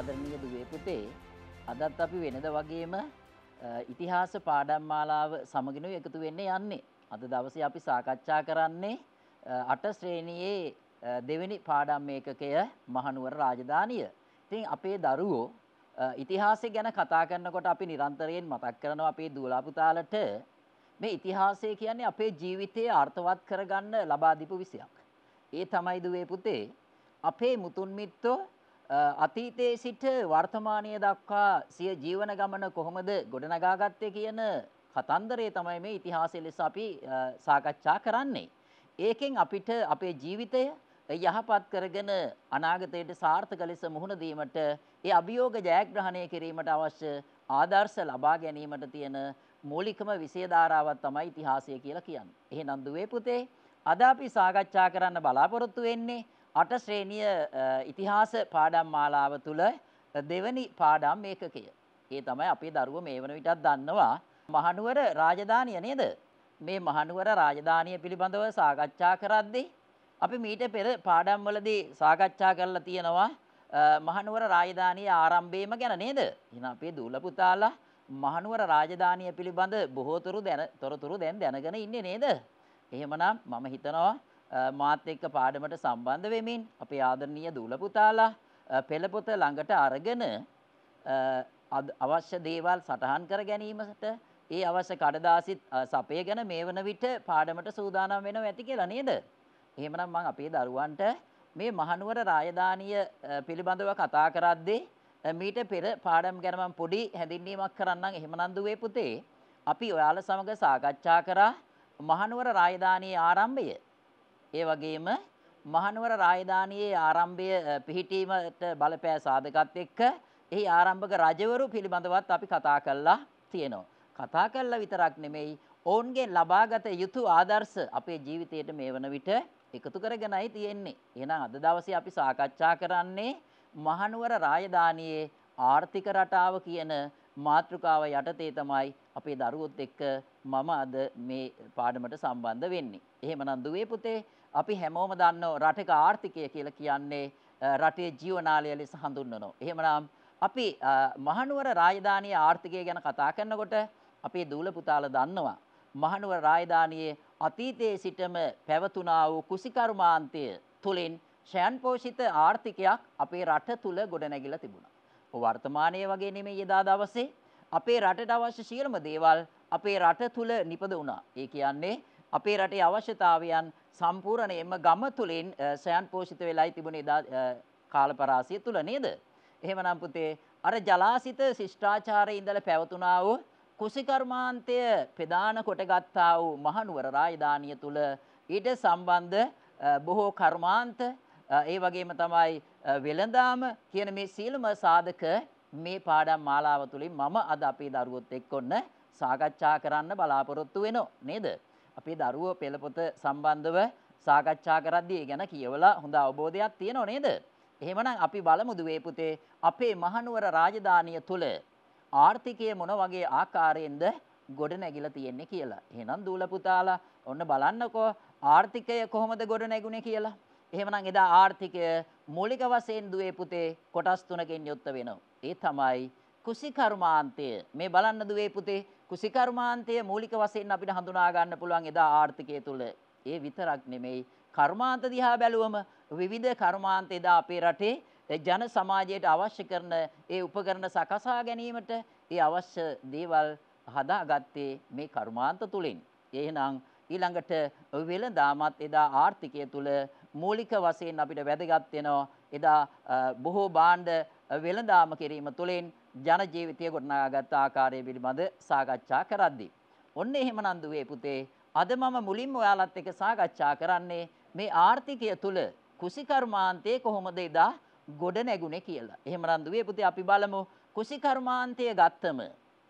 ආදරණීය දුවේ පුතේ අදත් අපි වෙනද වගේම ඉතිහාස පාඩම් මාලාව සමගින එකතු වෙන්න යන්නේ. අද දවසේ අපි සාකච්ඡා කරන්නේ අට ශ්‍රේණියේ දෙවෙනි පාඩම් ඒකකය මහනුවර රාජධානිය. ඉතින් අපේ දරුවෝ ඉතිහාසය ගැන කතා කරනකොට අපි නිරන්තරයෙන් මතක් කරනවා අපේ දුවලා පුතාලට මේ ඉතිහාසය කියන්නේ අපේ ජීවිතය අර්ථවත් කරගන්න ලබා දීපු විෂයක්. ඒ තමයි දුවේ පුතේ අපේ මුතුන් මිත්තෝ අතීතයේ සිට වර්තමානය දක්වා සිය ජීවන ගමන කොහොමද ගොඩනගාගත්තේ කියන කතන්දරය තමයි මේ ඉතිහාසය ලෙස අපි සාකච්ඡා කරන්නේ. ඒකෙන් අපිට අපේ ජීවිතය යහපත් කරගෙන අනාගතයට සාර්ථක ලෙස මුහුණ දීමට ඒ අභියෝග ජයග්‍රහණය කිරීමට අවශ්‍ය ආදර්ශ ලබා ගැනීමට තියෙන මූලිකම විෂය ධාරාවක් තමයි ඉතිහාසය කියලා කියන්නේ. එහෙනම් දුවේ පුතේ අද අපි සාකච්ඡා කරන්න බලාපොරොත්තු වෙන්නේ අට ශ්‍රේණිය ඉතිහාස පාඩම් මාලාව තුළ දෙවැනි පාඩම් ඒකකය. ඒ තමයි අපේ දරුවෝ මේ වන විටත් දන්නවා මහනුවර රාජධානිය නේද? මේ මහනුවර රාජධානිය පිළිබඳව සාකච්ඡා කරද්දී අපි මීට පෙර පාඩම් වලදී සාකච්ඡා කරලා තියෙනවා මහනුවර රාජධානිය ආරම්භයේම ගැන නේද? එහෙනම් අපේ දූල පුතාලා මහනුවර රාජධානිය පිළිබඳ බොහෝතරු දැන තොරතුරු දැන් දැනගෙන ඉන්නේ නේද? එහෙමනම් මම හිතනවා මාත් එක්ක පාඩමට සම්බන්ධ වෙමින් අපේ ආදරණීය දූල පුතාලා පෙළපොත ළඟට අරගෙන අවශ්‍ය දේවල් සටහන් කර ගැනීමට ඒ අවශ්‍ය කඩදාසිත් සපයගෙන මේ වන විට පාඩමට සූදානම් වෙනවා ඇති කියලා නේද? එහෙමනම් මම අපේ දරුවන්ට මේ මහනුවර රාජධානිය පිළිබඳව කතා කරද්දී මීට පෙර පාඩම් ගැන මම පොඩි හැඳින්වීමක් කරන්නම් එහෙමනම් දුවේ පුතේ අපි ඔයාලා සමග සාකච්ඡා කරා මහනුවර රාජධානියේ ආරම්භය ඒ වගේම මහනුවර රාජධානියේ ආරම්භය පිහිටීමට බලපෑ සාධකත් එක්ක එහි ආරම්භක රජවරු පිළිබඳවත් අපි කතා කළා තියෙනවා. කතා කළා විතරක් නෙමෙයි ඔවුන්ගෙන් ලබාගත යුතු ආදර්ශ අපේ ජීවිතයට මේ වන විට එකතු කරගෙනයි තියෙන්නේ. එහෙනම් අද දවසේ අපි සාකච්ඡා කරන්නේ මහනුවර රාජධානියේ ආර්ථික රටාව කියන මාතෘකාව යටතේ තමයි අපේ දරුවොත් එක්ක මම අද මේ පාඩමට සම්බන්ධ වෙන්නේ. එහෙමනම් දුවේ පුතේ අපි හැමෝම දන්නෝ රටක ආර්ථිකය කියලා කියන්නේ රටේ ජීවනාලය ලෙස හඳුන්වනවා. එහෙමනම් අපි මහනුවර රාජධානියේ ආර්ථිකය ගැන කතා කරනකොට අපේ දූල පුතාල දන්නවා. මහනුවර රාජධානියේ අතීතයේ සිටම පැවතුනා වූ කුසිකර්මාන්තය තුලින් ශයන් පෝෂිත ආර්ථිකයක් අපේ රට තුල ගොඩනැගිලා තිබුණා. වර්තමානයේ වගේ නෙමෙයි එදා දවසේ අපේ රටට අවශ්‍ය සියලුම දේවල් අපේ රට තුල නිපද වුණා. ඒ කියන්නේ අපේ රටේ අවශ්‍යතාවයන් සම්පූර්ණයෙන්ම ගම තුලින් සයන් පෝෂිත වෙලයි තිබුණේ දා කාලපරාසය තුල නේද? එහෙමනම් පුතේ අර ජලාසිත ශිෂ්ටාචාරයේ ඉඳලා පැවතුනා වූ කුසිකර්මාන්තය ප්‍රදාන කොට ගත්තා වූ මහනුවර රාජධානිය තුල ඊට සම්බන්ධ බොහෝ කර්මාන්ත ඒ වගේම තමයි වෙළඳාම කියන මේ සීලම සාධක මේ පාඩම් මාලාව තුලින් මම අද අපේ දරුවොත් එක්ක ඔන්න සාකච්ඡා කරන්න බලාපොරොත්තු වෙනෝ නේද? අපේ දරුවෝ පෙළපොත සම්බන්ධව සාකච්ඡා කරද්දී ගැන කියවලා හොඳ අවබෝධයක් තියෙනව නේද? එහෙමනම් අපි බලමු දුවේ පුතේ අපේ මහනුවර රාජධානිය තුල ආර්ථිකය මොන වගේ ආකාරයෙන්ද ගොඩ නැගිලා තියෙන්නේ කියලා. එහෙනම් දූල පුතාලා ඔන්න බලන්නකෝ ආර්ථිකය කොහොමද ගොඩ නැගුණේ කියලා. එහෙමනම් එදා ආර්ථිකය මූලික වශයෙන් දුවේ පුතේ කොටස් තුනකින් යුක්ත වෙනවා. ඒ තමයි කුසි කර්මාන්තය. මේ බලන්න දුවේ පුතේ කුසිකර්මාන්තය මූලික වශයෙන් අපිට හඳුනා ගන්න පුළුවන් එදා ආර්ථිකය තුළ. ඒ විතරක් නෙමෙයි කර්මාන්ත දිහා බැලුවම විවිධ කර්මාන්ත එදා අපේ රටේ ජන සමාජයට අවශ්‍ය කරන ඒ උපකරණ සකසා ගැනීමට ඒ අවශ්‍ය දේවල් හදාගත්තේ මේ කර්මාන්ත තුලින්. එහෙනම් ඊළඟට වෙළඳාමත් එදා ආර්ථිකය තුළ මූලික වශයෙන් අපිට වැදගත් වෙනවා. එදා බොහෝ භාණ්ඩ වෙළඳාම කිරීම තුළින් ජන ජීවිතය ගොඩනගාගත් ආකාරය පිළිබඳ සාකච්ඡා කරද්දී. ඔන්න එහෙම නන්දුවේ පුතේ අද මම මුලින්ම ඔයාලත් එක්ක සාකච්ඡා කරන්නේ මේ ආර්ථිකය තුළ කුසිකර්මාන්තයේ කොහොමද එදා ගොඩ නැගුණේ කියලා. එහෙම නන්දුවේ පුතේ අපි බලමු කුසිකර්මාන්තය ගත්තම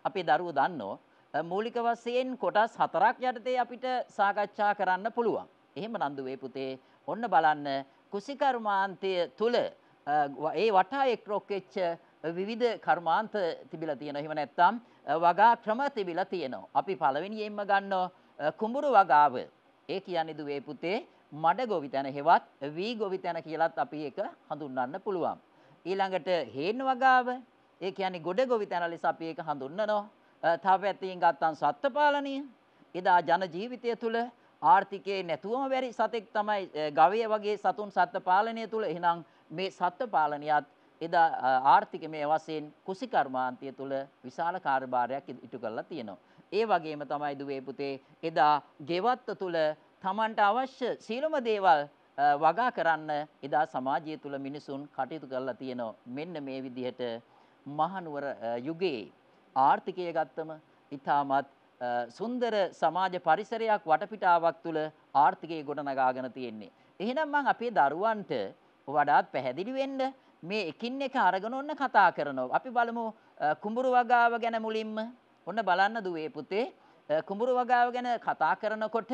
අපේ දරුවෝ දන්නෝ මූලික වශයෙන් කොටස් හතරක් යටතේ අපිට සාකච්ඡා කරන්න පුළුවන්. එහෙම නන්දුවේ පුතේ ඔන්න බලන්න කුසිකර්මාන්තය තුළ ඒ වටා එක්රොක් වෙච්ච විවිධ කර්මාන්ත තිබිලා තියෙනවා. එහෙම නැත්නම් වගා ක්‍රම තිබිලා තියෙනවා. අපි පළවෙනියෙන්ම ගන්නවා කුඹුරු වගාව. ඒ කියන්නේ දුවේ පුතේ මඩ ගොවිතැන හෙවත් වී ගොවිතැන කියලාත් අපි ඒක හඳුන්වන්න පුළුවන්. ඊළඟට හේන වගාව. ඒ කියන්නේ ගොඩ ගොවිතැන ලෙස අපි ඒක හඳුන්වනවා. තව පැත්තකින් ගත්තම් සත්ත්ව පාලනය. එදා ජන ජීවිතය තුළ ආර්ථිකයේ නැතුවම බැරි සතෙක් තමයි ගවය වගේ සතුන් සත්ත්ව පාලනය තුළ. එහෙනම් මේ සත්ත්ව පාලනයත් එදා ආර්ථිකමය වශයෙන් කුසිකර්මාන්තය තුළ විශාල කාර්යභාරයක් ඉටු කරලා තියෙනවා. ඒ වගේම තමයි දුවේ පුතේ එදා ගෙවත්ත තුළ Tamanට අවශ්‍ය සීලම දේවල් වගා කරන්න එදා සමාජය තුළ මිනිසුන් කටයුතු කරලා තියෙනවා. මෙන්න මේ විදිහට මහනුවර යුගයේ ආර්ථිකය ගත්තම ඉතාමත් සුන්දර සමාජ පරිසරයක් වටපිටාවක් තුළ ආර්ථිකය ගොඩනගාගෙන තියෙන්නේ. එහෙනම් මම අපේ දරුවන්ට වඩාත් පැහැදිලි වෙන්න මේ එකින් එක අරගෙන ඔන්න කතා කරනවා. අපි බලමු කුඹුරු වගාව ගැන මුලින්ම. ඔන්න බලන්න දුවේ පුතේ කුඹුරු වගාව ගැන කතා කරනකොට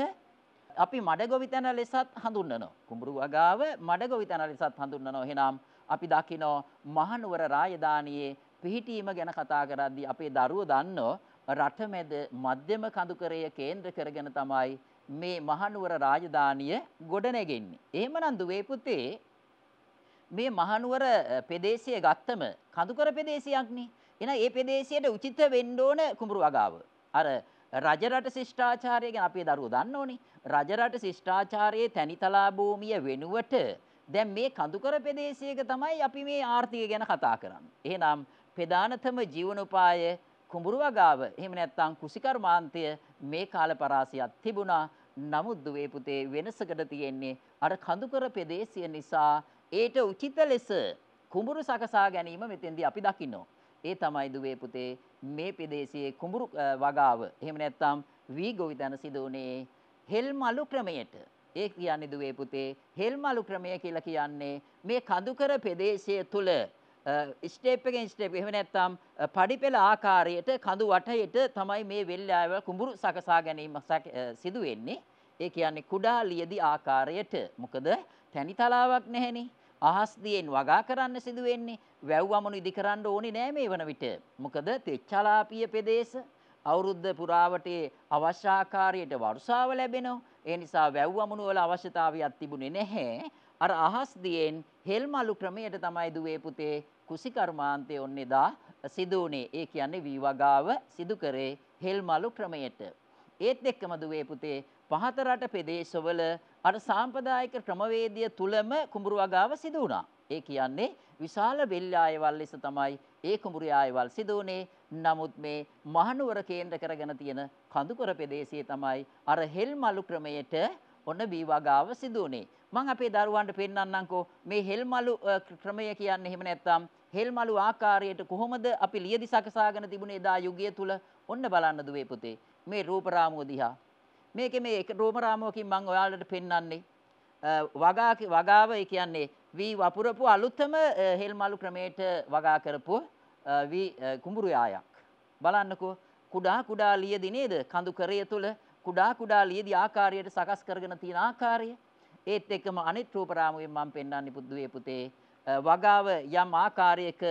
අපි මඩගොවිතැන ලෙසත් හඳුන්වනවා. කුඹුරු වගාව මඩගොවිතැන ලෙසත් හඳුන්වනවා. එහෙනම් අපි දකිනවා මහනුවර රාජධානියේ පිහිටීම ගැන කතා කරද්දී අපේ දරුවෝ දන්නෝ රටමැද මධ්‍යම කඳුකරය කේන්ද්‍ර කරගෙන තමයි මේ මහනුවර රාජධානිය ගොඩනැගෙන්නේ. එහෙමනම් දුවේ පුතේ මේ මහනුවර ප්‍රදේශය ගත්තම කඳුකර ප්‍රදේශයක්නේ. එහෙනම් ඒ ප්‍රදේශයට උචිත වෙන්න ඕන කුඹුරු වගාව. අර රජරට ශිෂ්ටාචාරය ගැන අපේ දරුවෝ දන්නෝනේ. රජරට ශිෂ්ටාචාරයේ තනිතලා භූමිය වෙනුවට දැන් මේ කඳුකර ප්‍රදේශයක තමයි අපි මේ ආර්ථිකය ගැන කතා කරන්නේ. එහෙනම් ප්‍රධානතම ජීවනෝපාය කුඹුරු වගාව එහෙම නැත්නම් කුසිකර්මාන්තය මේ කාල පරාසයක් තිබුණා. නමුත් දුවේ පුතේ වෙනසකට තියෙන්නේ අර කඳුකර ප්‍රදේශය නිසා ඒට උචිත ලෙස කුඹුරු සකසා ගැනීම මෙතෙන්දී අපි දකිනවා. ඒ තමයි දුවේ පුතේ මේ ප්‍රදේශයේ කුඹුරු වගාව. එහෙම නැත්නම් වී ගොවිතැන සිදුුනේ හෙල්මලු ක්‍රමයට. ඒ කියන්නේ දුවේ පුතේ හෙල්මලු ක්‍රමය කියලා කියන්නේ මේ කඳුකර ප්‍රදේශය තුල ස්ටේප් එකෙන් ස්ටේප් එහෙම නැත්නම් පඩිපෙළ ආකාරයට කඳු වටයට තමයි මේ වෙල්ලාවල් කුඹුරු සකසා ගැනීම සිදු වෙන්නේ. ඒ කියන්නේ කුඩා ලියදි ආකාරයට. මොකද තැනි තලාවක් නැහෙනේ. අහස්දියෙන් වගා කරන්න සිදු වෙන්නේ වැව් අමුණු ඉදි කරන්න ඕනේ නෑ මේ වන විට. මොකද තෙච්චලාපිය ප්‍රදේශ අවුරුද්ද පුරාවට අවශ්‍ය ආකාරයට වර්ෂාව ලැබෙනවා. ඒ නිසා වැව් අමුණු වල අවශ්‍යතාවයක් තිබුණේ නැහැ. අර අහස්දියෙන් හෙල්මලු ක්‍රමයට තමයි දුවේ පුතේ කුසි කර්මාන්තය ඔන්න එදා සිදු වුණේ. ඒ කියන්නේ විවගාව සිදු කරේ හෙල්මලු ක්‍රමයට. ඒත් එක්කම දුවේ පුතේ පහතරට ප්‍රදේශවල අර සාම්ප්‍රදායික ක්‍රමවේදය තුලම කුඹුරු වගාව සිදු වුණා. ඒ කියන්නේ විශාල බෙල්ලායවල් ලෙස තමයි ඒ කුඹුරු ආයවල් සිදු වුණේ. නමුත් මේ මහනුවර කේන්ද්‍ර කරගෙන තියෙන කඳුකර ප්‍රදේශයේ තමයි අර හෙල්මලු ක්‍රමයට ඔන්න බී වගාව සිදු වුණේ. මම අපේ දරුවන්ට පෙන්වන්නම්කෝ මේ හෙල්මලු ක්‍රමය කියන්නේ එහෙම නැත්නම් හෙල්මලු ආකාරයට කොහොමද අපි ලියදි සකසාගෙන තිබුණේ දා යුගය තුල ඔන්න බලන්න දුවේ පුතේ. මේ රූප රාමුව දිහා මේකේ මේ රෝම රාමුවකින් මම ඔයාලට පෙන්වන්නේ වගා වගාව ඒ කියන්නේ වී වපුරපු අලුතම හෙල්මලු ක්‍රමයට වගා කරපු වී කුඹුරු යායක් බලන්නකෝ කුඩා කුඩා ලියදි නේද කඳු කරය තුල කුඩා කුඩා ලියදි ආකාරයට සකස් කරගෙන තියෙන ආකාරය ඒත් එක්කම අනිත් රූප රාමුවෙන් මම පෙන්වන්නේ පුද්දුවේ පුතේ වගාව යම් ආකාරයක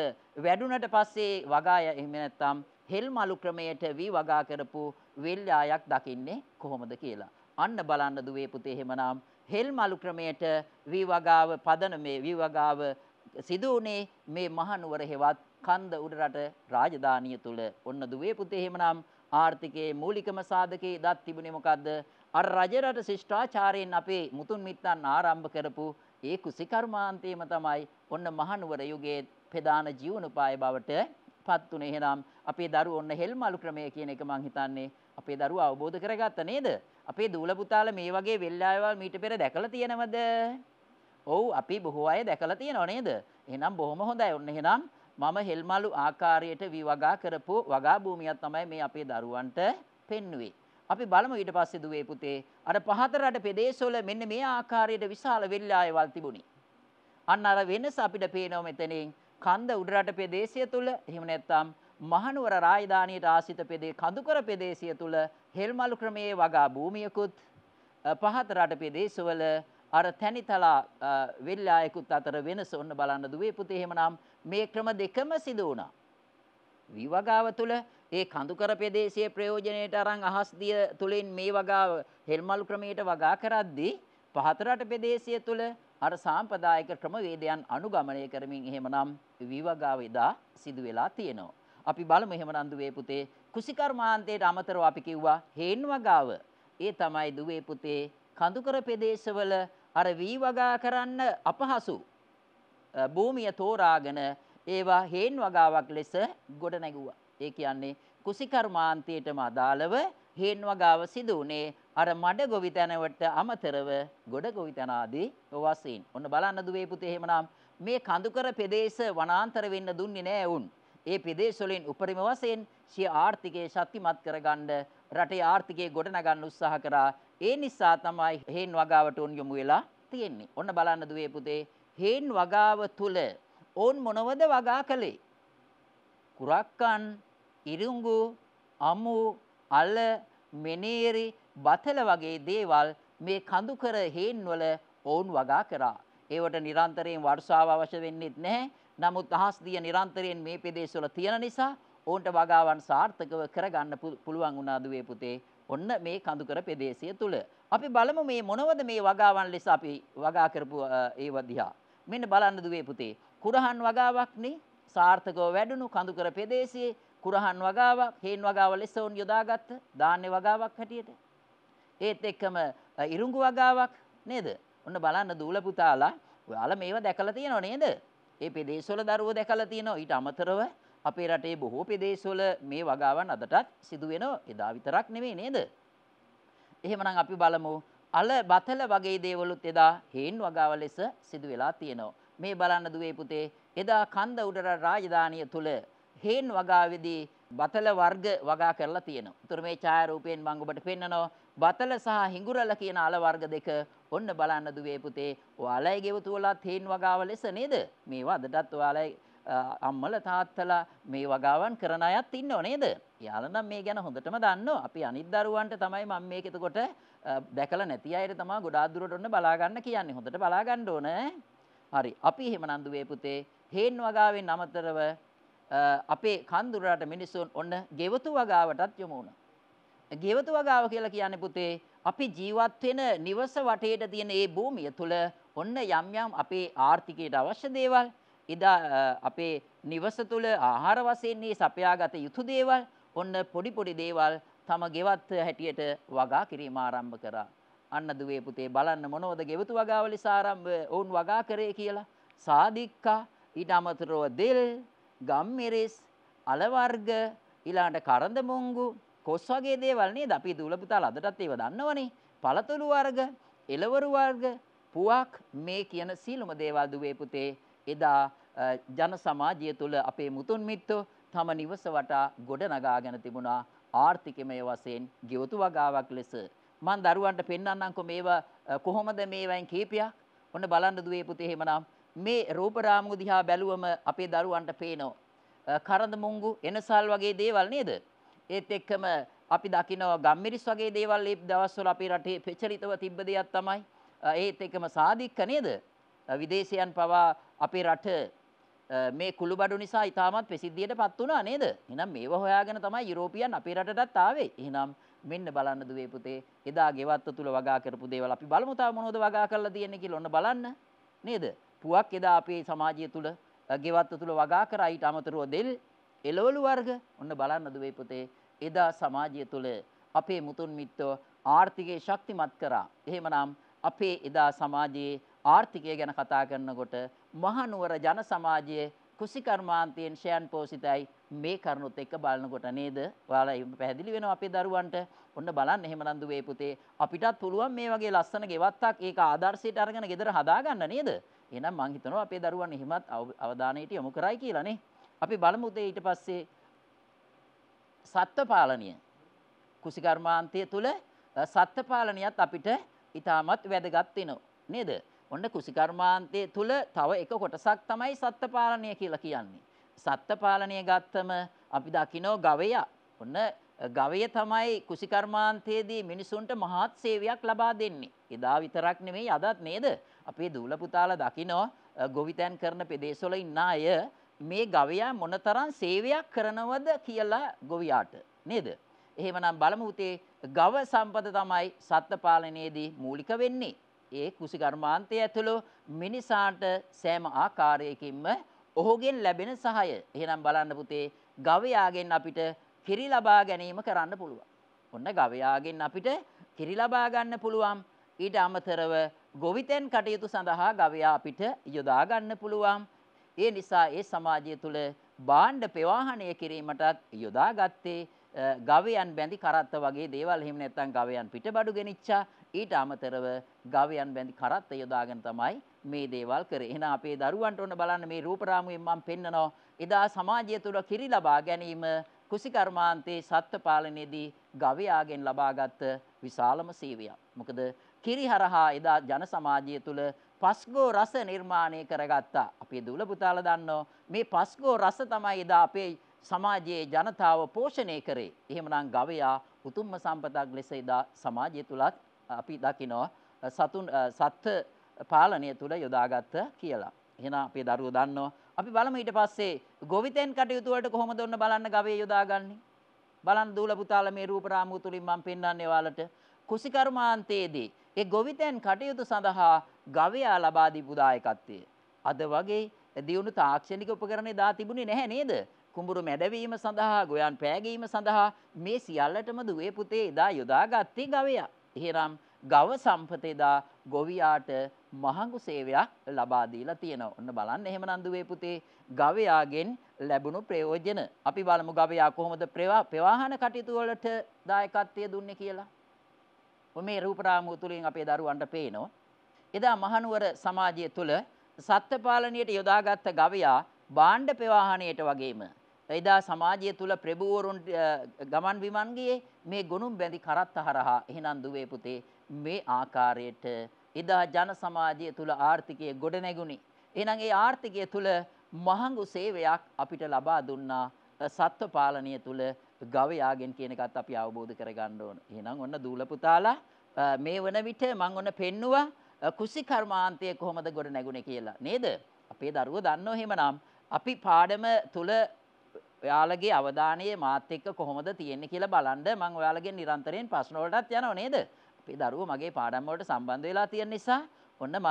වැඩුණට පස්සේ වගා එහෙම නැත්නම් හෙල්මලු ක්‍රමයට වී වගා කරපු වෙල්යායක් දකින්නේ කොහොමද කියලා. අන්න බලන්න දුවේ පුතේ එහෙමනම් හෙල් මලු ක්‍රමයට විවගාව පදන මේ විවගාව සිදු වුණේ මේ මහනුවර හෙවත් කන්ද උඩරට රාජධානිය තුල. ඔන්න දුවේ පුතේ එහෙමනම් ආර්ථිකයේ මූලිකම සාධකේ දත් තිබුණේ මොකද්ද? අර රජරට ශිෂ්ටාචාරයෙන් අපේ මුතුන් මිත්තන් ආරම්භ කරපු ඒ කුසිකර්මාන්තයම තමයි ඔන්න මහනුවර යුගයේ ප්‍රධාන ජීවනෝපාය බවට පත් උනේ. එහෙනම් අපේ දරුවෝ ඔන්න හෙල්මලු ක්‍රමය කියන එක මං හිතන්නේ අපේ දරුවා අවබෝධ කරගත්ත නේද? අපේ දූල පුතාලා මේ වගේ වෙල්ලායවල් මීට පෙර දැකලා තියෙනවද? ඔව් අපි බොහෝ අය දැකලා තියෙනව නේද? එහෙනම් බොහොම හොඳයි. ඔන්න එහෙනම් මම හෙල්මලු ආකාරයට විවගා කරපු වගා භූමියක් තමයි මේ අපේ දරුවන්ට පෙන්වුවේ. අපි බලමු ඊට පස්සේ දුවේ පුතේ අර පහතර රට ප්‍රදේශවල මෙන්න මේ ආකාරයට විශාල වෙල්ලායවල් තිබුණේ. අන්න අර වෙනස අපිට පේනව මෙතනින් කන්ද උඩරට ප්‍රදේශය තුල එහෙම නැත්නම් මහනුවර රාජධානියට ආසිත පෙදේ කඳුකර ප්‍රදේශය තුල හෙල්මලු ක්‍රමයේ වගා භූමියකුත් පහත රට ප්‍රදේශවල අර තැනිතලා වෙල්ලායකුත් අතර වෙනස ඔන්න බලන්න දුවේ පුතේ එහෙමනම් මේ ක්‍රම දෙකම සිදු වුණා. විවගාව තුල ඒ කඳුකර ප්‍රදේශයේ ප්‍රයෝජනයට අරන් අහස්දිය තුලින් මේ වගාව හෙල්මලු ක්‍රමයට වගා කරද්දී පහත රට ප්‍රදේශය තුල අර සාම්ප්‍රදායික ක්‍රමවේදයන් අනුගමනය කරමින් එහෙමනම් විවගාව එදා සිදු වෙලා තියෙනවා. අපි බලමු එහෙමනම් දුවේ පුතේ කුසිකර්මාන්තයට අමතරව අපි කිව්වා හේන් වගාව. ඒ තමයි දුවේ පුතේ කඳුකර ප්‍රදේශවල අර විවගා කරන්න අපහසු භූමිය තෝරාගෙන ඒවා හේන් වගාවක් ලෙස ගොඩනැගුවා. ඒ කියන්නේ කුසිකර්මාන්තයටම අදාළව හේන් වගාව සිදු වුණේ අර මඩ ගොවිතැනවට අමතරව ගොඩ ගොවිතැන ආදී වශයෙන්. ඔන්න බලන්න දුවේ පුතේ එහෙමනම් මේ කඳුකර ප්‍රදේශ වනාන්තර වෙන්න දුන්නේ නෑ උන්. ඒ ප්‍රදේශ වලින් උපරිම වශයෙන් සිය ආර්ථිකය ශක්තිමත් කරගන්න රටේ ආර්ථිකය ගොඩනගන්න උත්සාහ කරා. ඒ නිසා තමයි හේන් වගාවට උන් යොමු වෙලා තියෙන්නේ. ඔන්න බලන්න දුවේ පුතේ හේන් වගාව තුල ඔවුන් මොනවද වගා කළේ? කුරක්කන්, ඉරුඟු, අමු, අල මෙනේරි බතල වගේ දේවල් මේ කඳුකර හේන්වල ඔවුන් වගා කරා. ඒවට නිරන්තරයෙන් වර්ෂාව අවශ්‍ය වෙන්නේත් නැහැ. නමුත් අහස් දිය නිරන්තරයෙන් මේ ප්‍රදේශවල තියෙන නිසා ඔවුන්ට වගාවන් සාර්ථකව කරගන්න පුළුවන් වුණා දුවේ පුතේ. ඔන්න මේ කඳුකර ප්‍රදේශය තුල. අපි බලමු මේ මොනවද මේ වගාවන් ලෙස අපි වගා කරපු ඒව දිහා. මෙන්න බලන්න දුවේ පුතේ. කුරහන් වගාවක්නේ සාර්ථකව වැඩුණු කඳුකර ප්‍රදේශයේ කුරහන් වගාවක්, හේන් වගාව ලෙස උන් යොදාගත්ත ධාන්‍ය වගාවක් හැටියට. ඒත් එක්කම ඉරුඟු වගාවක් නේද? ඔන්න බලන්න දූල පුතාලා ඔයාලා මේවා දැකලා තියෙනව නේද? මේ ප්‍රදේශවල දරුවෝ දැකලා තියෙනවා. ඊට අමතරව අපේ රටේ බොහෝ ප්‍රදේශවල මේ වගාවන් අදටත් සිදු වෙනවා. එදා විතරක් නෙමෙයි නේද? එහෙමනම් අපි බලමු අල බතල වගේ දේවලුත් එදා හේන් වගාව ලෙස සිදු වෙලා තියෙනවා. මේ බලන්න දුවේ පුතේ එදා කන්ද උඩර රාජධානිය තුල හේන් වගාවේදී බතල වර්ග වගා කරලා තියෙනවා. ඒතර මේ ඡායාරූපයෙන් මම ඔබට පෙන්නනවා බතල සහ හිඟුරල කියන අල වර්ග දෙක ඔන්න බලන්න දුවේ පුතේ. ඔයාලයි ගෙවතුවලා තේන් වගාව ලෙස නේද? මේවා අදටත් ඔයාලයි අම්මල තාත්තලා මේ වගාවන් කරන අයත් ඉන්නව නේද? යාළනම් මේ ගැන හොඳටම දන්නවා. අපි අනිත් දරුවන්ට තමයි මම මේක එතකොට දැකලා නැති අයට තමයි ගොඩාක් දුරට ඔන්න බලා ගන්න කියන්නේ. හොඳට බලා ගන්න ඕන. හරි. අපි එහෙම නන්දු වේ පුතේ හේන් වගාවෙන් අමතරව අපේ කන්දුරට මිනිසුන් ඔන්න ගෙවතු වගාවටත් යොමු වුණා. ගෙවතු වගාව කියලා කියන්නේ පුතේ අපි ජීවත් වෙන නිවස වටේට තියෙන මේ භූමිය තුල ඔන්න යම් යම් අපේ ආර්ථිකයට අවශ්‍ය දේවල්, ඉදා අපේ නිවස තුල ආහාර වශයෙන් මේ සපයාගත යුතු දේවල්, ඔන්න පොඩි පොඩි දේවල් තම ගෙවත් හැටියට වගා කිරීම ආරම්භ කරා. අන්න දුවේ පුතේ බලන්න මොනවද ගෙවතු වගාවලි සාරම්භ ඔවුන් වගා කරේ කියලා. සාදික්කා ඊට අමතරව දෙල් ගම්මිරිස්, අල වර්ග, ඊළාට කරඳ මුංගු, කොස් වගේ දේවල් නේද? අපි දූලපුතාල අදටත් ඒව දන්නවනේ. පළතුරු වර්ග, එළවලු වර්ග, පුවක් මේ කියන සීලම දේවල් දුවේ පුතේ එදා ජන සමාජය තුළ අපේ මුතුන් මිත්තෝ තම නිවස වටා ගොඩනගාගෙන තිබුණා ආර්ථිකමය වශයෙන් ගෙවතු වගාවක් ලෙස මන් දරුවන්ට පෙන්වන්නම්කෝ මේව කොහොමද මේවෙන් කීපයක් ඔන්න බලන්න දුවේ පුතේ එහෙමනම් මේ රූපරාමුගු දිහා බැලුවම අපේ දරුවන්ට පේනවා කරඳ මුංගු එනසල් වගේ දේවල් නේද? ඒත් එක්කම අපි දකිනවා ගම්මිරිස් වගේ දේවල් මේ දවස්වල අපේ රටේ ප්‍රචලිතව තිබ්බ දෙයක් තමයි. ඒත් එක්කම සාදික්ක නේද? විදේශයන් පවා අපේ රට මේ කුළුබඩු නිසා ඉතාමත් ප්‍රසිද්ධියටපත් වුණා නේද? එහෙනම් මේව හොයාගෙන තමයි යුරෝපියන් අපේ රටටත් ආවේ. එහෙනම් මෙන්න බලන්න දුවේ පුතේ එදා ගෙවත්ත තුල වගා කරපු දේවල් අපි බලමු තව මොනවද වගා කරලා තියෙන්නේ කියලා ඔන්න බලන්න. නේද? පුවක් එදා අපේ සමාජය තුළ ගෙවත්ත තුළ වගා කර අයිට අමතරව දෙල් එළවලු වර්ග ඔන්න බලන්න දුවේ පුතේ එදා සමාජය තුළ අපේ මුතුන් මිත්තෝ ආර්ථිකය ශක්තිමත් කරා. එහෙමනම් අපේ එදා සමාජයේ ආර්ථිකය ගැන කතා කරනකොට මහනුවර ජන සමාජයේ කුසිකර්මාන්තයෙන් ෂයන් පෝසිතයි මේ කරුණුත් එක්ක බලනකොට නේද? ඔයාලා පැහැදිලි වෙනවා අපේ දරුවන්ට. ඔන්න බලන්න එහෙමනම් දුවේ පුතේ අපිටත් පුළුවන් මේ වගේ ලස්සන ගෙවත්තක් ඒක ආදර්ශයට අරගෙන ගෙදර හදාගන්න නේද? එහෙනම් මං හිතනවා අපේ දරුවන් එහෙමත් අවධානයට යොමු කරයි කියලානේ. අපි බලමු උදේ ඊට පස්සේ සත්ත්ව පාලනය. කුසිකර්මාන්තය තුල සත්ත්ව පාලනියත් අපිට ඊටමත් වැදගත් වෙනවා. නේද? ඔන්න කුසිකර්මාන්තය තුල තව එක කොටසක් තමයි සත්ත්ව පාලනය කියලා කියන්නේ. සත්ත්ව පාලනය ගත්තම අපි දකිනවා ගවයා. ඔන්න ගවය තමයි කුසිකර්මාන්තයේදී මිනිසුන්ට මහත් සේවයක් ලබා දෙන්නේ. එදා විතරක් නෙමෙයි අදත් නේද? අපේ දූල පුතාලා දකිනවා ගොවිතැන් කරන පෙදේශවල ඉන්න අය මේ ගවයා මොනතරම් සේවයක් කරනවද කියලා ගොවියාට නේද? එහෙමනම් බලමු උතේ ගව සම්පත තමයි සත්ත්ව පාලනයේදී මූලික වෙන්නේ. ඒ කුසි කර්මාන්තය ඇතුළු මිනිසාට සෑම ආකාරයකින්ම ඔහුගෙන් ලැබෙන සහාය. එහෙනම් බලන්න පුතේ ගවයාගෙන් අපිට කිරි ලබා ගැනීම කරන්න පුළුවන්. ඔන්න ගවයාගෙන් අපිට කිරි ලබා ගන්න පුළුවන්. ඊට අමතරව ගොවිතැන් කටයුතු සඳහා ගවයා අපිට යොදා ගන්න පුළුවන්. ඒ නිසා ඒ සමාජය තුළ භාණ්ඩ ප්‍රවාහණය කිරීමටත් යොදාගත්තේ ගවයන් බැඳි කරත්ත වගේ දේවල් එහෙම නැත්නම් ගවයන් පිටබඩු ගෙනිච්චා ඊට අමතරව ගවයන් බැඳි කරත්ත යොදාගෙන තමයි මේ දේවල් කරේ. එහෙනම් අපේ දරුවන්ට ඕන බලන්න මේ රූපරාමුවෙන් මම පෙන්නනවා. එදා සමාජය තුළ කිරි ලබා ගැනීම කුසිකර්මාන්තයේ සත්ත්ව පාලනයේදී ගවයාගෙන් ලබාගත් විශාලම සේවයක්. මොකද කිරි හරහා එදා ජන සමාජය තුළ පස්ගෝ රස නිර්මාණය කරගත්තා. අපේ දුල පුතාලා දන්නෝ මේ පස්ගෝ රස තමයි එදා අපේ සමාජයේ ජනතාව පෝෂණය කරේ. එහෙමනම් ගවයා උතුම්ම සම්පතක් ලෙස එදා සමාජය තුලත් අපි දකිනවා සතුන් සත්ත්ව පාලනය තුල යොදාගත්ත කියලා. එහෙනම් අපේ දරුවෝ දන්නවා. අපි බලමු ඊට පස්සේ ගොවිතැන් කටයුතු වලට කොහොමද ඔන්න බලන්න ගවයේ යොදාගන්නේ. බලන්න දූල පුතාලා මේ රූප රාමුව තුලින් මම පෙන්වන්නේ ඔයාලට. කුසි කර්මාන්තයේදී ඒ ගොවිතැන් කටයුතු සඳහා ගවයා ලබා දීපු දායකත්වය. අද වගේ දියුණු තාක්ෂණික උපකරණ දා තිබුණේ නැහැ නේද? කුඹුරු මැඩවීම සඳහා, ගොයන් පෑගීම සඳහා මේ සියල්ලටම දුවේ පුතේ එදා යොදාගත්තේ ගවයා. එහෙනම් ගව සම්පතේදා ගොවියාට මහඟු සේවයක් ලබා දීලා තියෙනවා. ඔන්න බලන්න එහෙමනම් දුවේ පුතේ ගවයාගෙන් ලැබුණු ප්‍රයෝජන. අපි බලමු ගවයා කොහොමද ප්‍රවාහන කටයුතු වලට දායකත්වය දුන්නේ කියලා. මේ රූපරාමුව තුලින් අපේ දරුවන්ට පේනවා. එදා මහනුවර සමාජය තුල සත්ත්ව පාලනයට යොදාගත් ගවයා භාණ්ඩ ප්‍රවාහණයට වගේම එදා සමාජය තුල ප්‍රභූවරුන් ගමන් බිමන් ගියේ මේ ගොනුම් බැඳි කරත්ත හරහා එහෙනම් දුවේ පුතේ මේ ආකාරයට එදා ජන සමාජය තුල ආර්ථිකය ගොඩ නැගුණි. එහෙනම් ඒ ආර්ථිකය තුල මහඟු සේවයක් අපිට ලබා දුන්නා සත්ත්ව පාලනය තුල ගවයාගෙන් කියන එකත් අපි අවබෝධ කරගන්න ඕන. එහෙනම් ඔන්න දූල පුතාලා මේ වන විට මම ඔන්න පෙන්නුවා කුසි කර්මාන්තය කොහොමද ගොඩ නැගුණේ කියලා. නේද? අපේ දරුවෝ දන්නෝ එහෙමනම් අපි පාඩම තුල ඔයාලගේ අවධානය මාත් එක්ක කොහොමද තියෙන්නේ කියලා බලන්න මම ඔයාලගෙන් නිරන්තරයෙන් ප්‍රශ්න වලටත් යනවා නේද? අපේ දරුවෝ මගේ පාඩම් වලට සම්බන්ධ වෙලා තියෙන නිසා ඔන්න මම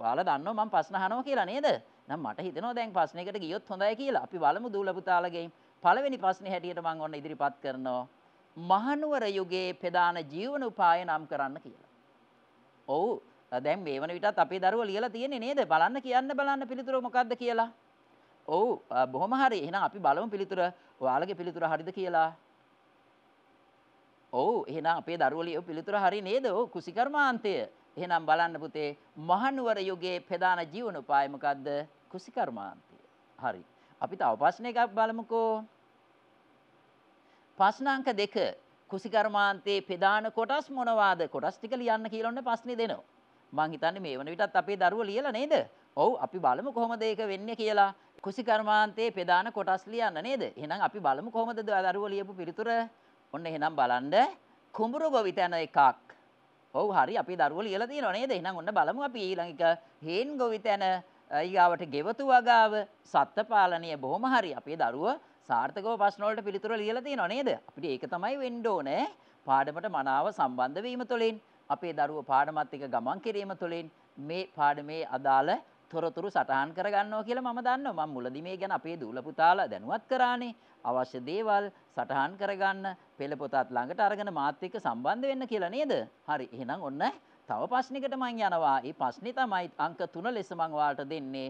ඔයාලා දන්නෝ මම ප්‍රශ්න අහනවා කියලා නේද? නම් මට හිතෙනවා දැන් ප්‍රශ්නයකට ගියොත් හොඳයි කියලා. අපි බලමු දූල පුතාලගෙන් පළවෙනි ප්‍රශ්නේ හැටියට මම ඔන්න ඉදිරිපත් කරනවා මහනුවර යුගයේ ප්‍රධාන ජීවන උපාය නම් කරන්න කියලා. ඔව් දැන් මේ වන විටත් අපේ දරුවෝ ලියලා තියෙන්නේ නේද බලන්න කියන්න බලන්න පිළිතුර මොකක්ද කියලා. ඔව් බොහොම හරි එහෙනම් අපි බලමු පිළිතුර ඔයාලගේ පිළිතුර හරිද කියලා. ඔව් එහෙනම් අපේ දරුවෝ ලියපු පිළිතුර හරි නේද? ඔව් කුසිකර්මාන්තය. එහෙනම් බලන්න පුතේ මහනුවර යුගයේ ප්‍රධාන ජීවන උපාය මොකද්ද? කුසිකර්මාන්තය. හරි. අපි තව ප්‍රශ්න එකක් බලමුකෝ. ප්‍රශ්න අංක 2 කුසිකර්මාන්තයේ ප්‍රධාන කොටස් මොනවාද? කොටස් ටික ලියන්න කියලා ඔන්න ප්‍රශ්නේ දෙනවා. මං හිතන්නේ මේ වන විටත් අපේ දරුවෝ ලියලා නේද? ඔව් අපි බලමු කොහොමද ඒක වෙන්නේ කියලා. කුසිකර්මාන්තයේ ප්‍රධාන කොටස් ලියන්න නේද? එහෙනම් අපි බලමු කොහොමද දරුවෝ ලියපු පිළිතුර. ඔන්න එහෙනම් බලන්න කුඹුරු ගොවිතැන එකක්. ඔව් හරි අපි දරුවෝ ලියලා තියෙනවා නේද? එහෙනම් ඔන්න බලමු අපි ඊළඟ එක හේන් ගොවිතැන ඊගාවට ගෙවතු වගාව සත්ත්ව පාලනය බොහොම හරි අපේ දරුව සාර්ථකව ප්‍රශ්න වලට පිළිතුර ලියලා තියෙනව නේද? අපිට ඒක තමයි වෙන්න ඕනේ. පාඩමට මනාව සම්බන්ධ වීම තුළින් අපේ දරුව පාඩමත් එක්ක ගමන් කිරීම තුළින් මේ පාඩමේ අදාළ තොරතුරු සටහන් කරගන්නවා කියලා මම දන්නවා. මම මුලදී මේ ගැන අපේ දූල පුතාලා දැනුවත් කරානේ. අවශ්‍ය දේවල් සටහන් කරගන්න පෙළ පොතත් ළඟට අරගෙන මාත් එක්ක සම්බන්ධ වෙන්න කියලා නේද? හරි. එහෙනම් ඔන්න තව ප්‍රශ්නයකට මම යනවා. ඒ ප්‍රශ්නේ තමයි අංක 3 ලෙස මම ඔයාලට දෙන්නේ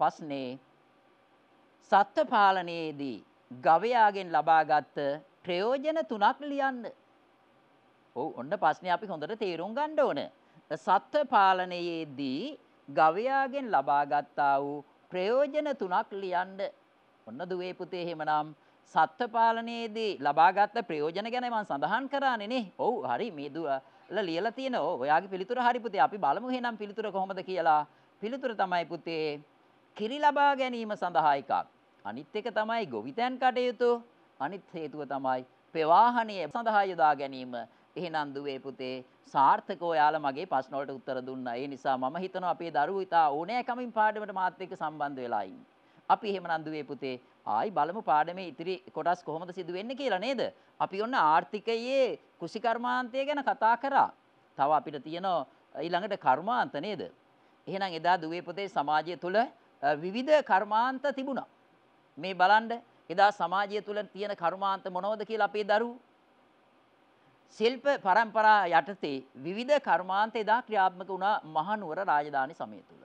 ප්‍රශ්නේ සත්ත්ව පාලනයේදී ගවයාගෙන් ලබාගත් ප්‍රයෝජන තුනක් ලියන්න. ඔව් ඔන්න ප්‍රශ්නේ අපි හොඳට තේරුම් ගන්න ඕන. සත්ත්ව පාලනයේදී ගවයාගෙන් ලබාගත්තා වූ ප්‍රයෝජන තුනක් ලියන්න. ඔන්න දුවේ පුතේ එහෙමනම් සත්ත්ව පාලනයේදී ලබාගත් ප්‍රයෝජන ගැන මම සඳහන් කරානේ නේ. ඔව් හරි මේ දුව ලියලා තියෙනවා. ඔයාගේ පිළිතුර හරි පුතේ. අපි බලමු එහෙනම් පිළිතුර කොහොමද කියලා. පිළිතුර තමයි පුතේ කිරි ලබා ගැනීම සඳහා එකක්. අනිත් එක තමයි ගොවිතැන් කටයුතු. අනිත් හේතුව තමයි ප්‍රවාහණය සඳහා යොදා ගැනීම. එහෙනම් දුවේ පුතේ සාර්ථකව ඔයාලා මගේ ප්‍රශ්න වලට උත්තර දුන්නා. ඒ නිසා මම හිතනවා අපේ දරුවෝ ඉතා ඕනෑකමින් පාඩමට මාත් එක්ක සම්බන්ධ වෙලා ඉන්නේ. අපි එහෙම නන්දුවේ පුතේ ආයි බලමු පාඩමේ ඉතිරි කොටස් කොහොමද සිදු වෙන්නේ කියලා නේද? අපි ඔන්න ආර්ථිකයේ කෘෂිකර්මාන්තය ගැන කතා කරා. තව අපිට තියෙන ඊළඟට කර්මාන්ත නේද? එහෙනම් එදා දුවේ පුතේ සමාජය තුළ විවිධ කර්මාන්ත තිබුණා. මේ බලන්න එදා සමාජය තුළ තියෙන කර්මාන්ත මොනවද කියලා අපේ දරුවෝ ශිල්ප පරම්පරා යටතේ විවිධ කර්මාන්ත එදා ක්‍රියාත්මක වුණා මහනුවර රාජධානි සමය තුළ.